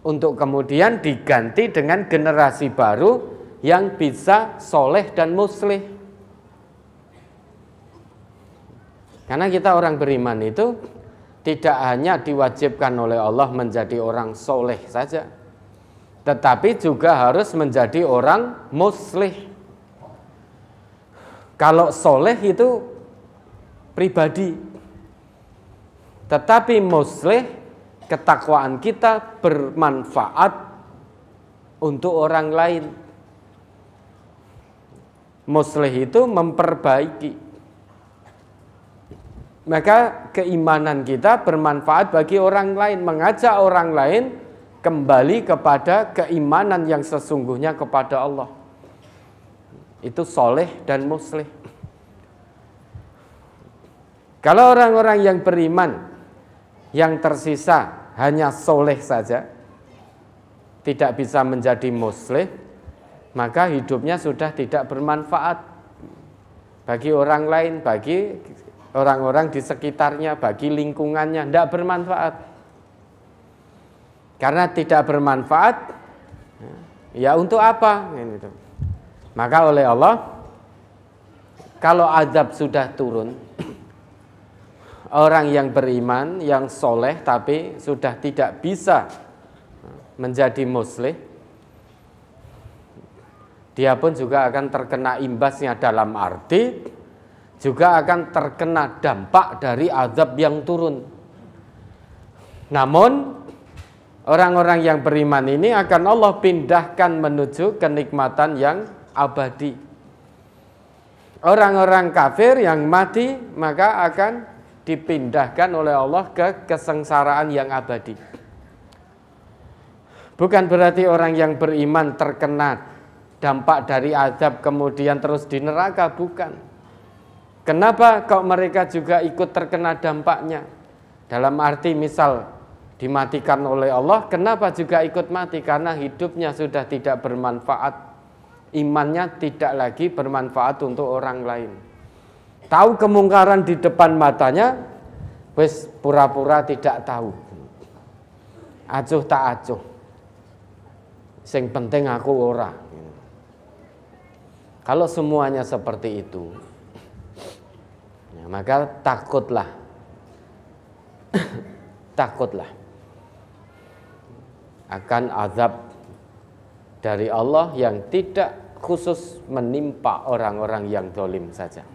untuk kemudian diganti dengan generasi baru yang bisa soleh dan muslim. karena kita orang beriman itu tidak hanya diwajibkan oleh Allah menjadi orang soleh saja tetapi juga harus menjadi orang muslim. kalau soleh itu pribadi tetapi muslih ketakwaan kita bermanfaat untuk orang lain. Muslih itu memperbaiki. Maka keimanan kita bermanfaat bagi orang lain, mengajak orang lain kembali kepada keimanan yang sesungguhnya kepada Allah. Itu soleh dan muslih. Kalau orang-orang yang beriman yang tersisa hanya soleh saja, tidak bisa menjadi muslim, maka hidupnya sudah tidak bermanfaat bagi orang lain, bagi orang-orang di sekitarnya, bagi lingkungannya, tidak bermanfaat. Karena tidak bermanfaat, ya untuk apa? Maka oleh Allah, kalau azab sudah turun, orang yang beriman, yang soleh, tapi sudah tidak bisa menjadi muslim, dia pun juga akan terkena imbasnya dalam arti juga akan terkena dampak dari azab yang turun. Namun orang-orang yang beriman ini akan Allah pindahkan menuju kenikmatan yang abadi. Orang-orang kafir yang mati maka akan dipindahkan oleh Allah ke kesengsaraan yang abadi. Bukan berarti orang yang beriman terkena dampak dari azab kemudian terus di neraka, bukan. Kenapa kok mereka juga ikut terkena dampaknya? Dalam arti misal dimatikan oleh Allah, kenapa juga ikut mati? Karena hidupnya sudah tidak bermanfaat, imannya tidak lagi bermanfaat untuk orang lain. Tahu kemungkaran di depan matanya, wes pura-pura tidak tahu. Acuh tak acuh. Sing penting aku ora. Kalau semuanya seperti itu, ya maka takutlah. takutlah akan azab dari Allah yang tidak khusus menimpa orang-orang yang dolim saja.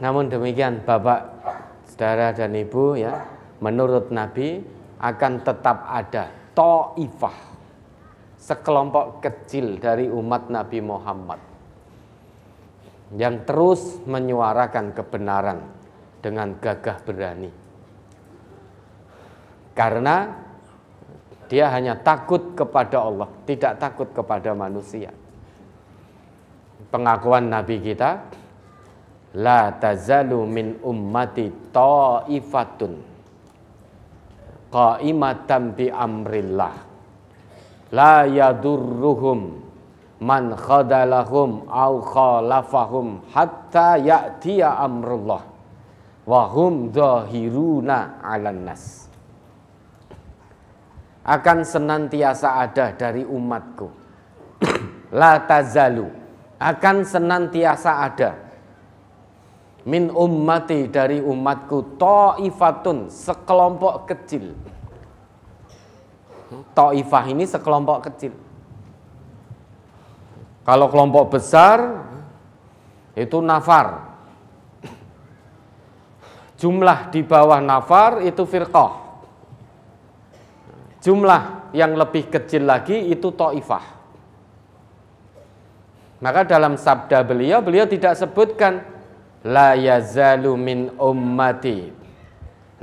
Namun demikian Bapak, Saudara dan Ibu ya, menurut Nabi akan tetap ada ta'ifah sekelompok kecil dari umat Nabi Muhammad yang terus menyuarakan kebenaran dengan gagah berani. Karena dia hanya takut kepada Allah, tidak takut kepada manusia. Pengakuan Nabi kita La tazalu min ummati ta'ifatun qa'imatan bi amrillah la yadurruhum man khadalahum au khalafahum hatta ya'tiya amrullah wa hum zahiruna 'alan nas akan senantiasa ada dari umatku la tazalu akan senantiasa ada min ummati dari umatku to'ifatun sekelompok kecil to'ifah ini sekelompok kecil kalau kelompok besar itu nafar jumlah di bawah nafar itu firqah jumlah yang lebih kecil lagi itu to'ifah maka dalam sabda beliau beliau tidak sebutkan la yazalu min ummati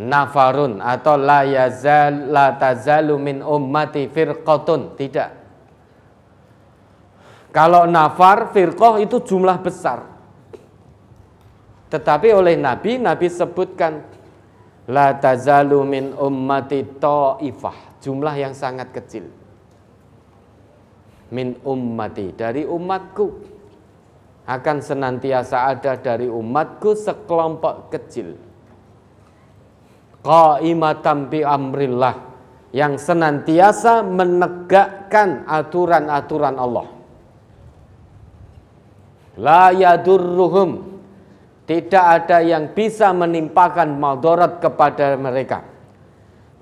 nafarun atau la yazal la tazalu min ummati firqatun tidak kalau nafar firqah itu jumlah besar tetapi oleh nabi nabi sebutkan la tazalu min ummati taifah jumlah yang sangat kecil min ummati dari umatku akan senantiasa ada dari umatku sekelompok kecil Qaimatan bi amrillah yang senantiasa menegakkan aturan-aturan Allah la yadurruhum tidak ada yang bisa menimpakan madarat kepada mereka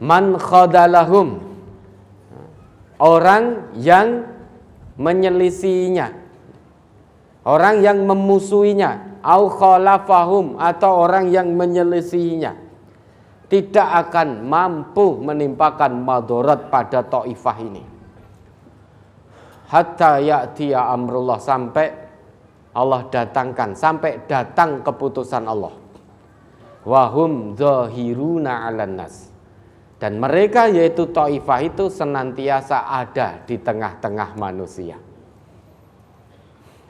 man khadalahum orang yang menyelisihinya orang yang memusuhinya aukholafahum atau orang yang menyelisihinya tidak akan mampu menimpakan madorat pada ta'ifah ini hatta ya'tiya amrullah sampai Allah datangkan sampai datang keputusan Allah wahum zahiruna alan nas dan mereka yaitu ta'ifah itu senantiasa ada di tengah-tengah manusia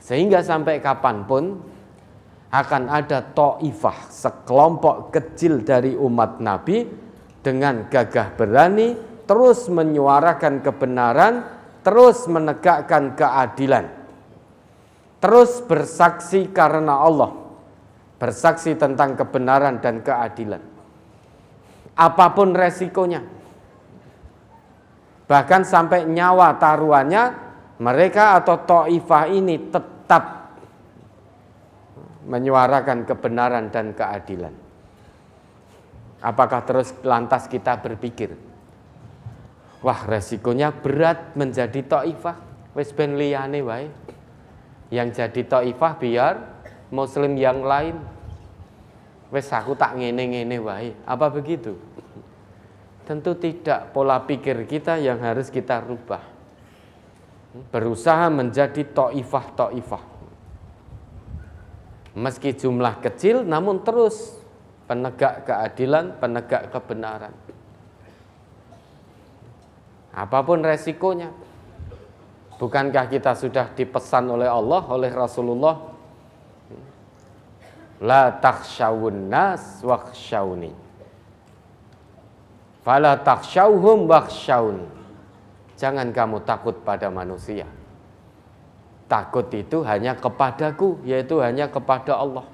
sehingga sampai kapanpun akan ada to'ifah, sekelompok kecil dari umat Nabi dengan gagah berani terus menyuarakan kebenaran, terus menegakkan keadilan. Terus bersaksi karena Allah. Bersaksi tentang kebenaran dan keadilan. Apapun resikonya. Bahkan sampai nyawa taruhannya mereka atau toifah ini tetap tetap menyuarakan kebenaran dan keadilan. Apakah terus lantas kita berpikir, wah resikonya berat menjadi ta'ifah, wis ben liyane wae. Yang jadi ta'ifah biar muslim yang lain wis aku tak ngene-ngene wae. Apa begitu? Tentu tidak pola pikir kita yang harus kita rubah berusaha menjadi to'ifah-to'ifah. Meski jumlah kecil namun terus penegak keadilan, penegak kebenaran. Apapun resikonya. Bukankah kita sudah dipesan oleh Allah, oleh Rasulullah La takhshawun nas wakhshawni Fala takhshawhum wakhshawni Jangan kamu takut pada manusia. Takut itu hanya kepadaku, yaitu hanya kepada Allah.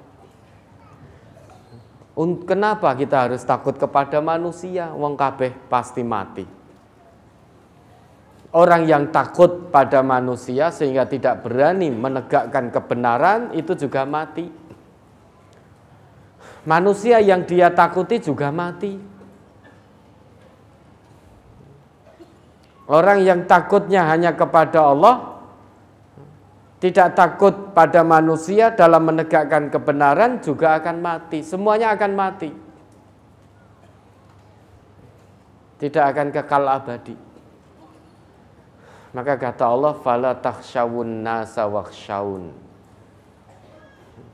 Kenapa kita harus takut kepada manusia? Wong kabeh pasti mati. Orang yang takut pada manusia sehingga tidak berani menegakkan kebenaran itu juga mati. Manusia yang dia takuti juga mati. Orang yang takutnya hanya kepada Allah, tidak takut pada manusia dalam menegakkan kebenaran juga akan mati. Semuanya akan mati. Tidak akan kekal abadi. Maka kata Allah, "Fala takhsyawun nasa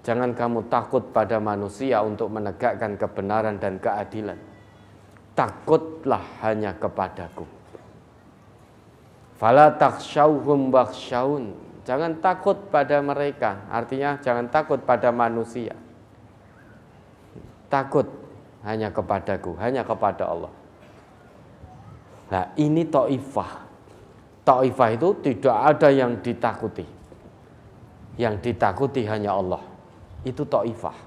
Jangan kamu takut pada manusia untuk menegakkan kebenaran dan keadilan. Takutlah hanya kepadaku. Fala taksyauhum baksyaun. Jangan takut pada mereka. Artinya jangan takut pada manusia. Takut hanya kepadaku, hanya kepada Allah. Nah ini ta'ifah. Ta'ifah itu tidak ada yang ditakuti. Yang ditakuti hanya Allah. Itu ta'ifah.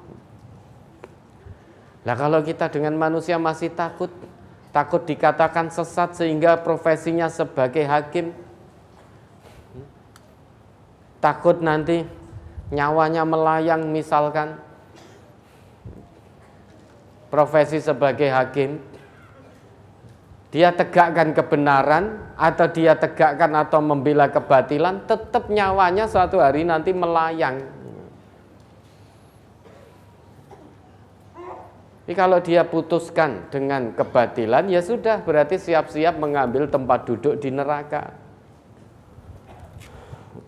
Nah kalau kita dengan manusia masih takut, takut dikatakan sesat sehingga profesinya sebagai hakim takut nanti nyawanya melayang misalkan profesi sebagai hakim dia tegakkan kebenaran atau dia tegakkan atau membela kebatilan tetap nyawanya suatu hari nanti melayang Jadi kalau dia putuskan dengan kebatilan ya sudah berarti siap-siap mengambil tempat duduk di neraka.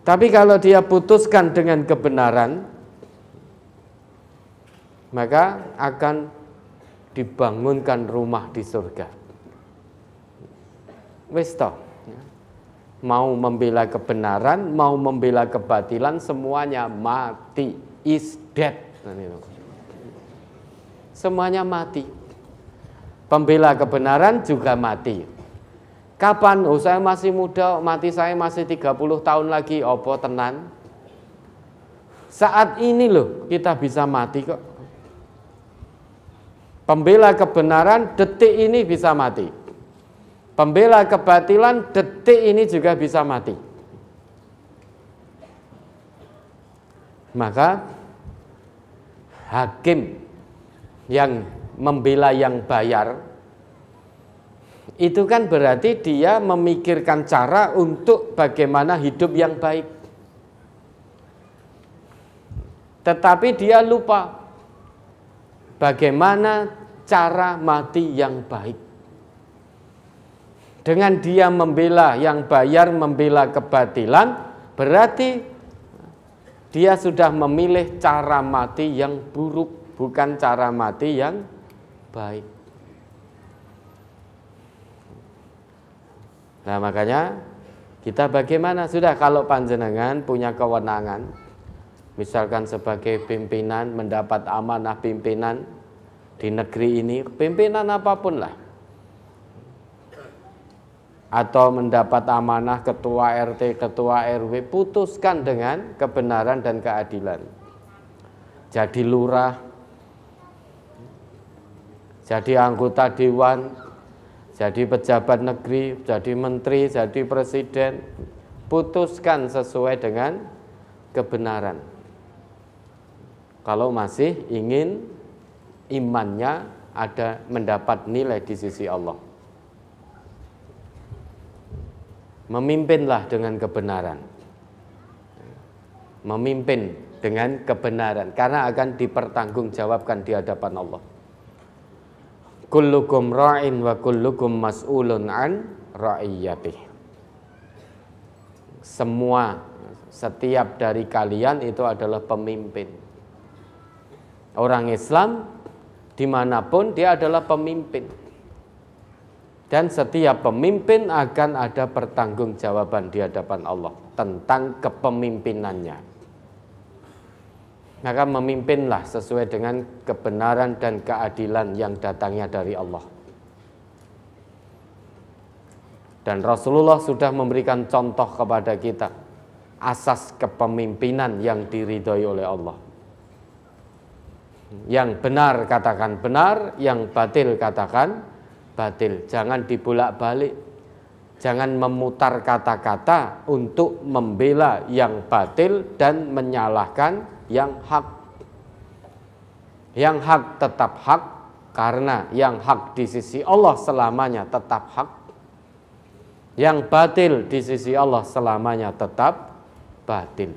Tapi kalau dia putuskan dengan kebenaran maka akan dibangunkan rumah di surga. Wis ya. Mau membela kebenaran, mau membela kebatilan semuanya mati is dead. Nah, semuanya mati. Pembela kebenaran juga mati. Kapan? Oh saya masih muda, mati saya masih 30 tahun lagi, opo tenan. Saat ini loh kita bisa mati kok. Pembela kebenaran detik ini bisa mati. Pembela kebatilan detik ini juga bisa mati. Maka hakim yang membela yang bayar itu kan berarti dia memikirkan cara untuk bagaimana hidup yang baik. Tetapi dia lupa bagaimana cara mati yang baik. Dengan dia membela yang bayar, membela kebatilan, berarti dia sudah memilih cara mati yang buruk bukan cara mati yang baik. Nah, makanya kita bagaimana sudah kalau panjenengan punya kewenangan misalkan sebagai pimpinan mendapat amanah pimpinan di negeri ini, pimpinan apapun lah. Atau mendapat amanah ketua RT, ketua RW, putuskan dengan kebenaran dan keadilan. Jadi lurah, jadi anggota dewan, jadi pejabat negeri, jadi menteri, jadi presiden. Putuskan sesuai dengan kebenaran. Kalau masih ingin imannya ada mendapat nilai di sisi Allah. Memimpinlah dengan kebenaran. Memimpin dengan kebenaran karena akan dipertanggungjawabkan di hadapan Allah kullukum ra'in wa kullukum mas'ulun an ra'iyatih semua setiap dari kalian itu adalah pemimpin orang Islam dimanapun dia adalah pemimpin dan setiap pemimpin akan ada pertanggungjawaban di hadapan Allah tentang kepemimpinannya maka memimpinlah sesuai dengan kebenaran dan keadilan yang datangnya dari Allah. Dan Rasulullah sudah memberikan contoh kepada kita asas kepemimpinan yang diridhoi oleh Allah. Yang benar katakan benar, yang batil katakan batil. Jangan dibulak-balik. Jangan memutar kata-kata untuk membela yang batil dan menyalahkan yang hak. Yang hak tetap hak karena yang hak di sisi Allah selamanya tetap hak. Yang batil di sisi Allah selamanya tetap batil.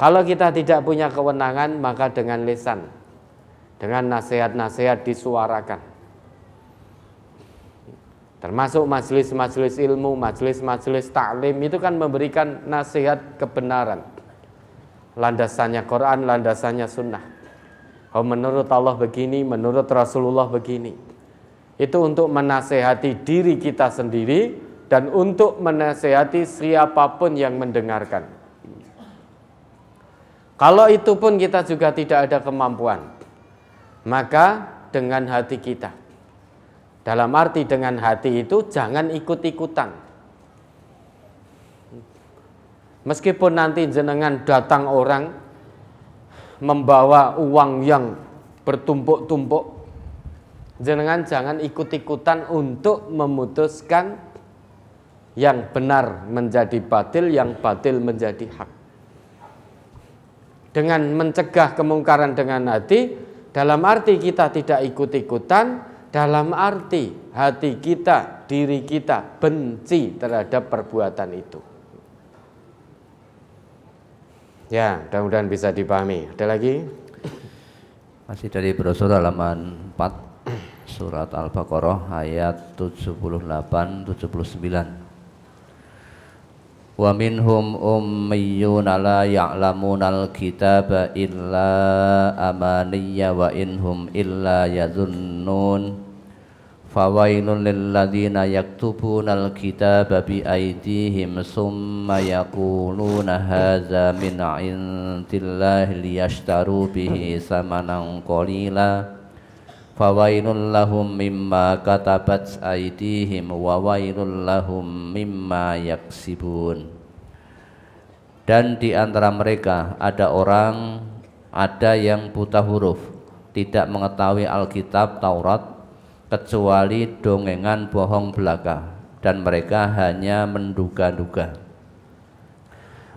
Kalau kita tidak punya kewenangan, maka dengan lisan, dengan nasihat-nasihat disuarakan. Termasuk majelis-majelis ilmu, majelis-majelis taklim itu kan memberikan nasihat kebenaran. Landasannya Quran, landasannya sunnah. Oh menurut Allah begini, menurut Rasulullah begini. Itu untuk menasehati diri kita sendiri dan untuk menasehati siapapun yang mendengarkan. Kalau itu pun kita juga tidak ada kemampuan, maka dengan hati kita dalam arti dengan hati itu jangan ikut-ikutan. Meskipun nanti jenengan datang orang membawa uang yang bertumpuk-tumpuk, jenengan jangan ikut-ikutan untuk memutuskan yang benar menjadi batil, yang batil menjadi hak. Dengan mencegah kemungkaran dengan hati, dalam arti kita tidak ikut-ikutan, dalam arti hati kita, diri kita benci terhadap perbuatan itu. Ya, mudah-mudahan bisa dipahami. Ada lagi? Masih dari brosur halaman 4 surat Al-Baqarah ayat 78 79 wa minhum ummiyun la al kitaba illa ya wa inhum illa yazunnun fawailun al-kitaba bi biaydihim summa yakuluna haza min'intillahi liyashtaru bihi samanan qalila fawailul lahum mimma katabat aidihim wa wailul lahum mimma dan di antara mereka ada orang ada yang buta huruf tidak mengetahui Alkitab Taurat kecuali dongengan bohong belaka dan mereka hanya menduga-duga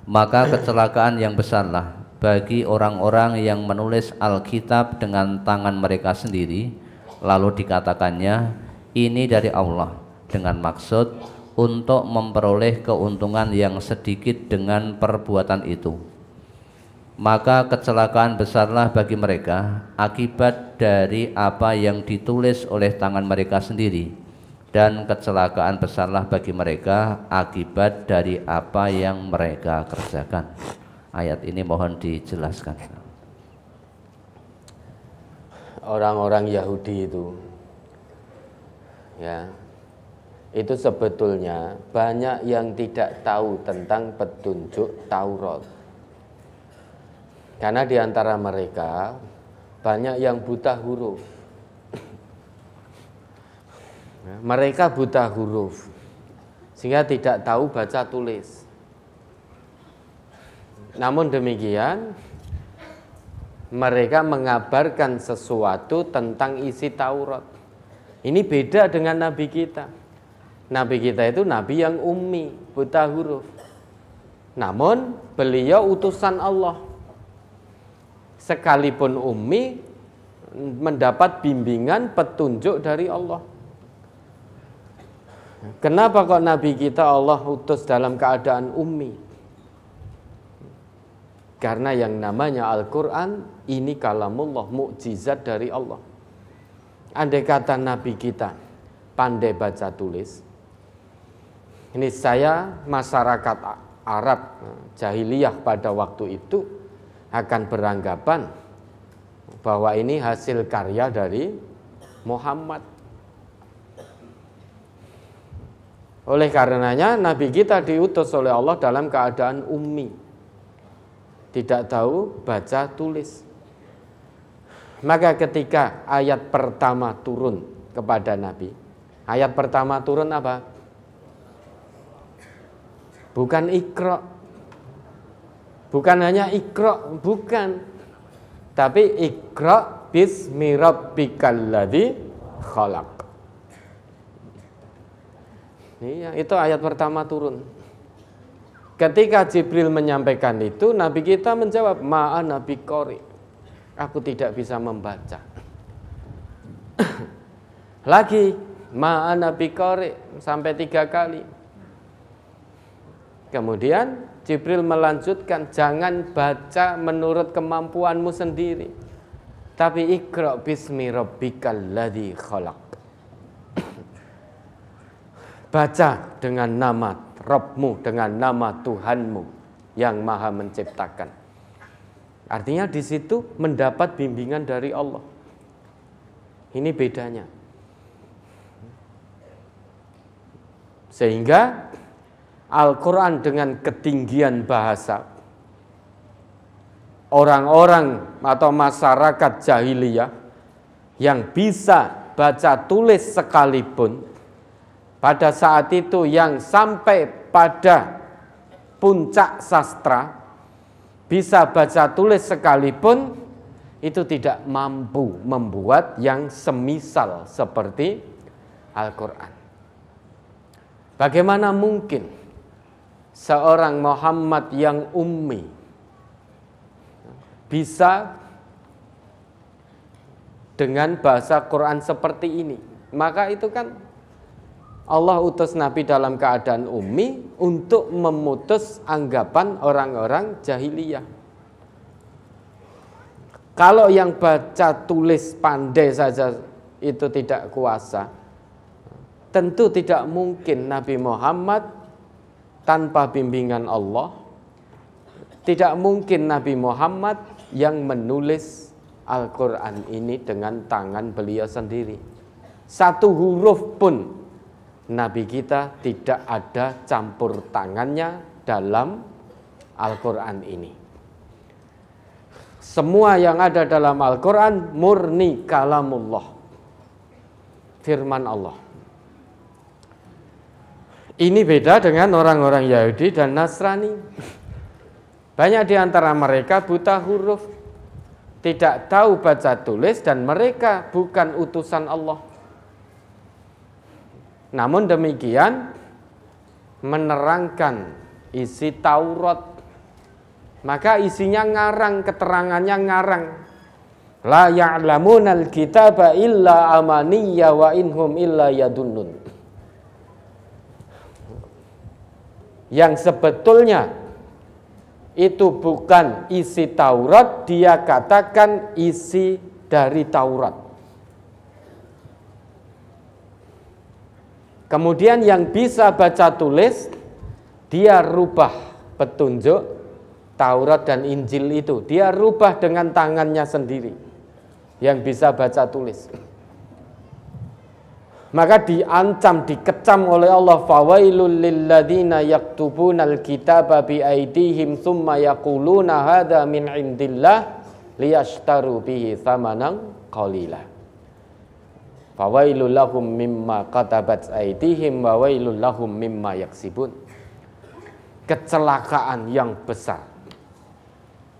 maka kecelakaan yang besarlah bagi orang-orang yang menulis Alkitab dengan tangan mereka sendiri lalu dikatakannya ini dari Allah dengan maksud untuk memperoleh keuntungan yang sedikit dengan perbuatan itu maka kecelakaan besarlah bagi mereka akibat dari apa yang ditulis oleh tangan mereka sendiri dan kecelakaan besarlah bagi mereka akibat dari apa yang mereka kerjakan. Ayat ini mohon dijelaskan. Orang-orang Yahudi itu ya. Itu sebetulnya banyak yang tidak tahu tentang petunjuk Taurat. Karena di antara mereka banyak yang buta huruf. Ya, mereka buta huruf sehingga tidak tahu baca tulis. Namun demikian, mereka mengabarkan sesuatu tentang isi Taurat. Ini beda dengan nabi kita. Nabi kita itu nabi yang ummi, buta huruf. Namun beliau utusan Allah. Sekalipun ummi mendapat bimbingan petunjuk dari Allah. Kenapa kok nabi kita Allah utus dalam keadaan ummi? Karena yang namanya Al-Quran ini kalamullah mukjizat dari Allah. Andai kata Nabi kita pandai baca tulis, ini saya masyarakat Arab jahiliyah pada waktu itu akan beranggapan bahwa ini hasil karya dari Muhammad. Oleh karenanya Nabi kita diutus oleh Allah dalam keadaan ummi tidak tahu baca tulis. Maka ketika ayat pertama turun kepada Nabi, ayat pertama turun apa? Bukan ikro, bukan hanya ikro, bukan, tapi ikro bismi rabbikalladzi khalaq. Iya, itu ayat pertama turun. Ketika Jibril menyampaikan itu, Nabi kita menjawab, Ma'a Nabi Kori, aku tidak bisa membaca. Lagi, Ma'a Nabi Kori, sampai tiga kali. Kemudian Jibril melanjutkan, jangan baca menurut kemampuanmu sendiri. Tapi ikhra bismi rabbikal ladhi khalaq. Baca dengan nama Robmu, dengan nama Tuhanmu yang maha menciptakan. Artinya di situ mendapat bimbingan dari Allah. Ini bedanya. Sehingga Al-Quran dengan ketinggian bahasa orang-orang atau masyarakat jahiliyah yang bisa baca tulis sekalipun pada saat itu yang sampai pada puncak sastra bisa baca tulis sekalipun itu tidak mampu membuat yang semisal seperti Al-Quran. Bagaimana mungkin seorang Muhammad yang ummi bisa dengan bahasa Quran seperti ini? Maka itu kan Allah utus Nabi dalam keadaan ummi untuk memutus anggapan orang-orang jahiliyah. Kalau yang baca tulis pandai saja itu tidak kuasa, tentu tidak mungkin Nabi Muhammad tanpa bimbingan Allah. Tidak mungkin Nabi Muhammad yang menulis Al-Quran ini dengan tangan beliau sendiri. Satu huruf pun Nabi kita tidak ada campur tangannya dalam Al-Quran ini. Semua yang ada dalam Al-Quran murni kalamullah. Firman Allah. Ini beda dengan orang-orang Yahudi dan Nasrani. Banyak di antara mereka buta huruf, tidak tahu baca tulis dan mereka bukan utusan Allah. Namun demikian menerangkan isi Taurat maka isinya ngarang keterangannya ngarang la ya'lamunal kitaba illa amaniyya wa inhum illa yadunnun yang sebetulnya itu bukan isi Taurat dia katakan isi dari Taurat Kemudian yang bisa baca tulis dia rubah petunjuk Taurat dan Injil itu. Dia rubah dengan tangannya sendiri yang bisa baca tulis. Maka diancam, dikecam oleh Allah fawailul lilladzina yaktubunal kitaba bi aidihim thumma yaquluna hadza min indillah liyashtaru bihi thamanan qalilah. Fawailul lahum mimma katabat aidihim wa wailul lahum mimma yaksibun. Kecelakaan yang besar.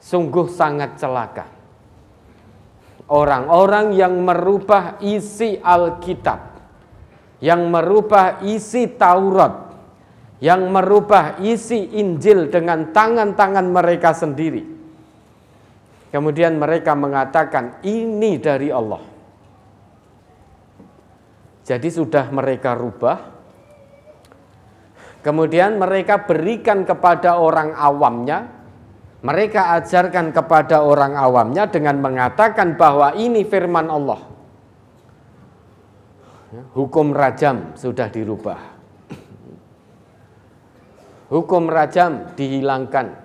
Sungguh sangat celaka. Orang-orang yang merubah isi Alkitab yang merubah isi Taurat, yang merubah isi Injil dengan tangan-tangan mereka sendiri. Kemudian mereka mengatakan, "Ini dari Allah." Jadi sudah mereka rubah. Kemudian mereka berikan kepada orang awamnya, mereka ajarkan kepada orang awamnya dengan mengatakan bahwa ini firman Allah. Ya, hukum rajam sudah dirubah. Hukum rajam dihilangkan,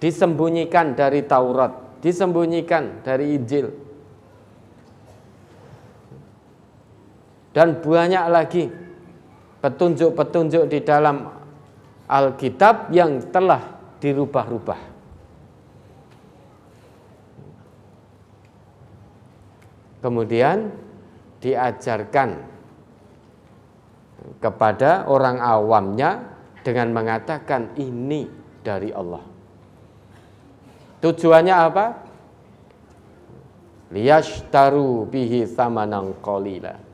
disembunyikan dari Taurat, disembunyikan dari Injil, dan banyak lagi petunjuk-petunjuk di dalam Alkitab yang telah dirubah-rubah. Kemudian diajarkan kepada orang awamnya dengan mengatakan ini dari Allah. Tujuannya apa? Liyashtaru bihi samanang qalila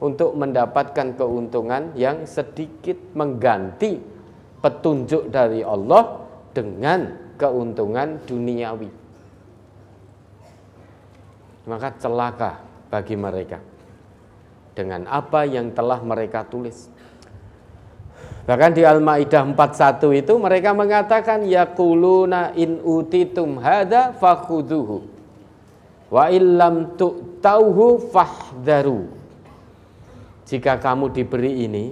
untuk mendapatkan keuntungan yang sedikit mengganti petunjuk dari Allah dengan keuntungan duniawi. Maka celaka bagi mereka dengan apa yang telah mereka tulis. Bahkan di Al-Maidah 41 itu mereka mengatakan yaquluna in utitum hada fakhuduhu wa illam tu'tauhu fahdharu jika kamu diberi ini,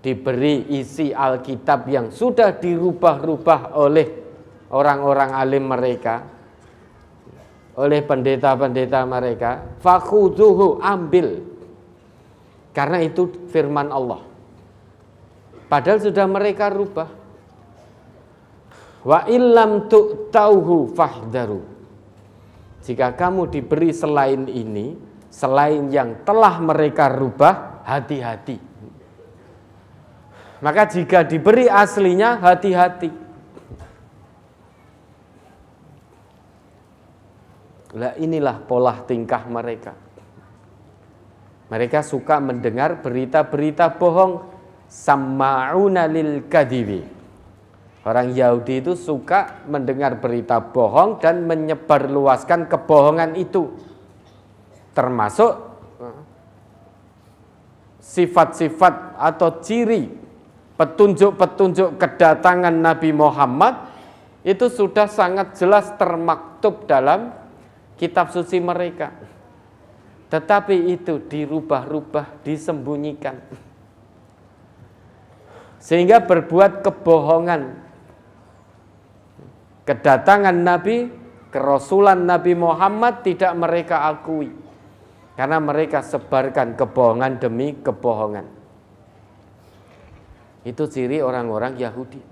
diberi isi Alkitab yang sudah dirubah-rubah oleh orang-orang alim mereka, oleh pendeta-pendeta mereka, fakhuduhu ambil. Karena itu firman Allah. Padahal sudah mereka rubah. Wa illam tu'tauhu fahdaru. Jika kamu diberi selain ini, selain yang telah mereka rubah, hati-hati. Maka jika diberi aslinya, hati-hati. Nah inilah pola tingkah mereka. Mereka suka mendengar berita-berita bohong. Sama'una lil kadiwi. Orang Yahudi itu suka mendengar berita bohong dan menyebarluaskan kebohongan itu termasuk sifat-sifat atau ciri petunjuk-petunjuk kedatangan Nabi Muhammad itu sudah sangat jelas termaktub dalam kitab suci mereka. Tetapi itu dirubah-rubah, disembunyikan. Sehingga berbuat kebohongan. Kedatangan Nabi, kerosulan Nabi Muhammad tidak mereka akui. Karena mereka sebarkan kebohongan demi kebohongan. Itu ciri orang-orang Yahudi.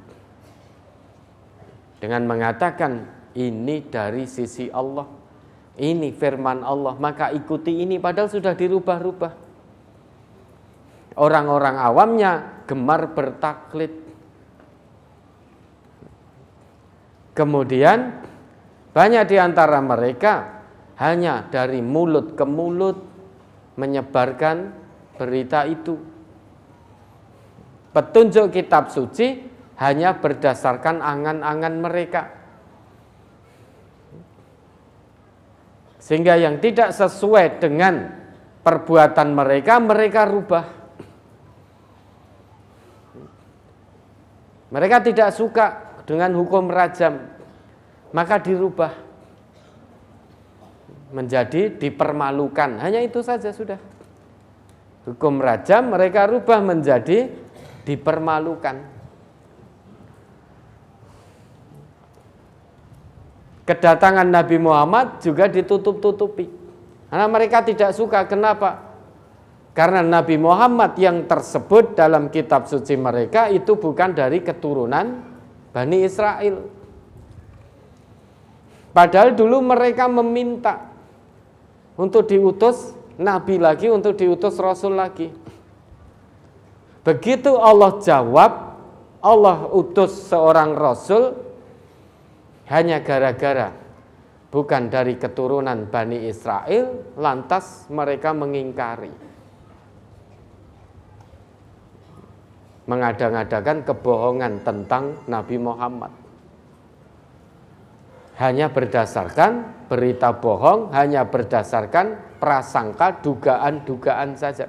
Dengan mengatakan ini dari sisi Allah, ini firman Allah, maka ikuti ini padahal sudah dirubah-rubah. Orang-orang awamnya gemar bertaklid. Kemudian banyak di antara mereka hanya dari mulut ke mulut menyebarkan berita itu. Petunjuk kitab suci hanya berdasarkan angan-angan mereka. Sehingga yang tidak sesuai dengan perbuatan mereka, mereka rubah. Mereka tidak suka dengan hukum rajam, maka dirubah menjadi dipermalukan. Hanya itu saja sudah. Hukum rajam mereka rubah menjadi dipermalukan. Kedatangan Nabi Muhammad juga ditutup-tutupi. Karena mereka tidak suka. Kenapa? Karena Nabi Muhammad yang tersebut dalam kitab suci mereka itu bukan dari keturunan Bani Israel. Padahal dulu mereka meminta untuk diutus nabi lagi, untuk diutus rasul lagi. Begitu Allah jawab, Allah utus seorang rasul hanya gara-gara bukan dari keturunan Bani Israel, lantas mereka mengingkari. mengadang-adangkan kebohongan tentang Nabi Muhammad hanya berdasarkan berita bohong, hanya berdasarkan prasangka, dugaan-dugaan saja.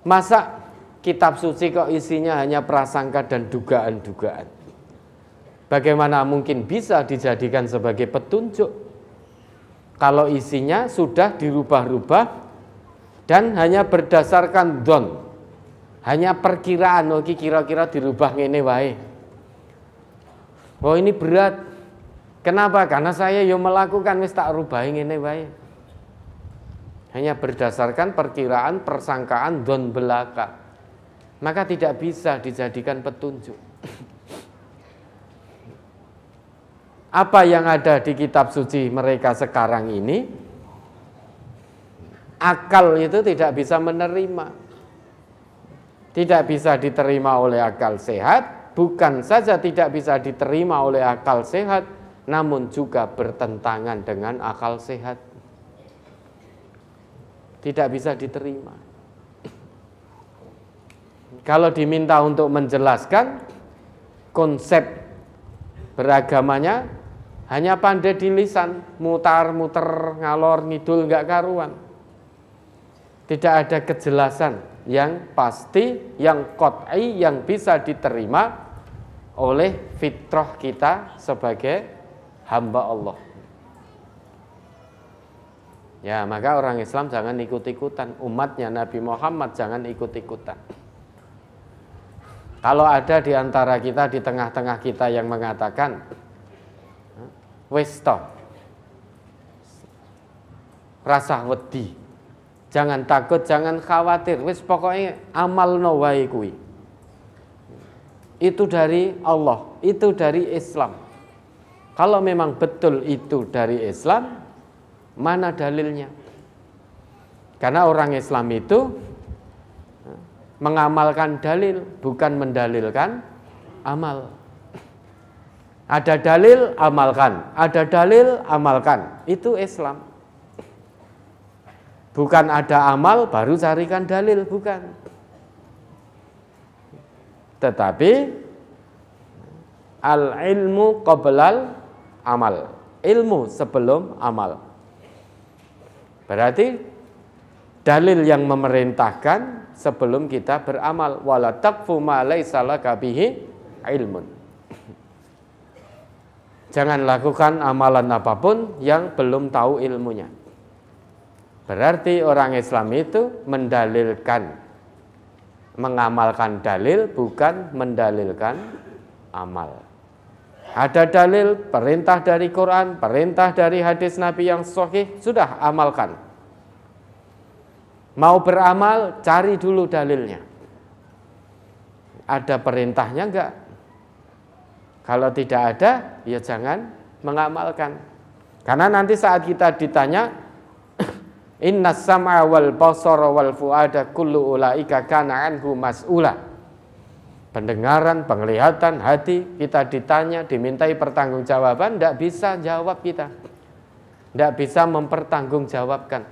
Masa kitab suci kok isinya hanya prasangka dan dugaan-dugaan? Bagaimana mungkin bisa dijadikan sebagai petunjuk kalau isinya sudah dirubah-rubah dan hanya berdasarkan don hanya perkiraan oke oh, kira-kira dirubah ini wae oh ini berat Kenapa? Karena saya yo melakukan wis tak rubah ngene wae. Hanya berdasarkan perkiraan, persangkaan don belaka. Maka tidak bisa dijadikan petunjuk. Apa yang ada di kitab suci mereka sekarang ini akal itu tidak bisa menerima. Tidak bisa diterima oleh akal sehat, bukan saja tidak bisa diterima oleh akal sehat, namun juga bertentangan dengan akal sehat. Tidak bisa diterima. Kalau diminta untuk menjelaskan konsep beragamanya hanya pandai di lisan, mutar-muter, ngalor ngidul nggak karuan. Tidak ada kejelasan yang pasti, yang kot'i, yang bisa diterima oleh fitrah kita sebagai hamba Allah. Ya, maka orang Islam jangan ikut-ikutan. Umatnya Nabi Muhammad jangan ikut-ikutan. Kalau ada di antara kita, di tengah-tengah kita yang mengatakan, Westo, rasa wedi, jangan takut, jangan khawatir, wis pokoknya amal no kui Itu dari Allah, itu dari Islam. Kalau memang betul itu dari Islam, mana dalilnya? Karena orang Islam itu eh, mengamalkan dalil, bukan mendalilkan amal. Ada dalil, amalkan. Ada dalil, amalkan. Itu Islam. Bukan ada amal, baru carikan dalil, bukan. Tetapi al-ilmu qoblal amal. Ilmu sebelum amal. Berarti dalil yang memerintahkan sebelum kita beramal wala taqfu ma ilmun. Jangan lakukan amalan apapun yang belum tahu ilmunya. Berarti orang Islam itu mendalilkan mengamalkan dalil bukan mendalilkan amal. Ada dalil, perintah dari Quran, perintah dari hadis Nabi yang sahih, sudah amalkan. Mau beramal, cari dulu dalilnya. Ada perintahnya enggak? Kalau tidak ada, ya jangan mengamalkan. Karena nanti saat kita ditanya, Inna sam'a wal basara wal fu'ada kullu ula'ika kana'anhu pendengaran, penglihatan, hati, kita ditanya, dimintai pertanggungjawaban, tidak bisa jawab kita. Tidak bisa mempertanggungjawabkan.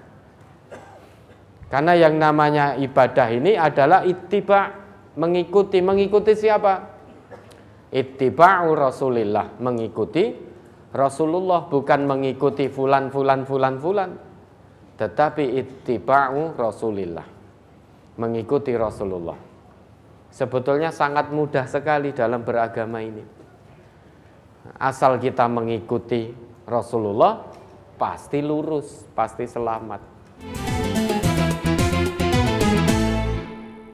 Karena yang namanya ibadah ini adalah ittiba, mengikuti. Mengikuti siapa? Ittiba'u Rasulillah, mengikuti Rasulullah bukan mengikuti fulan fulan fulan fulan tetapi ittiba'u Rasulillah mengikuti Rasulullah Sebetulnya sangat mudah sekali dalam beragama ini. Asal kita mengikuti Rasulullah, pasti lurus, pasti selamat.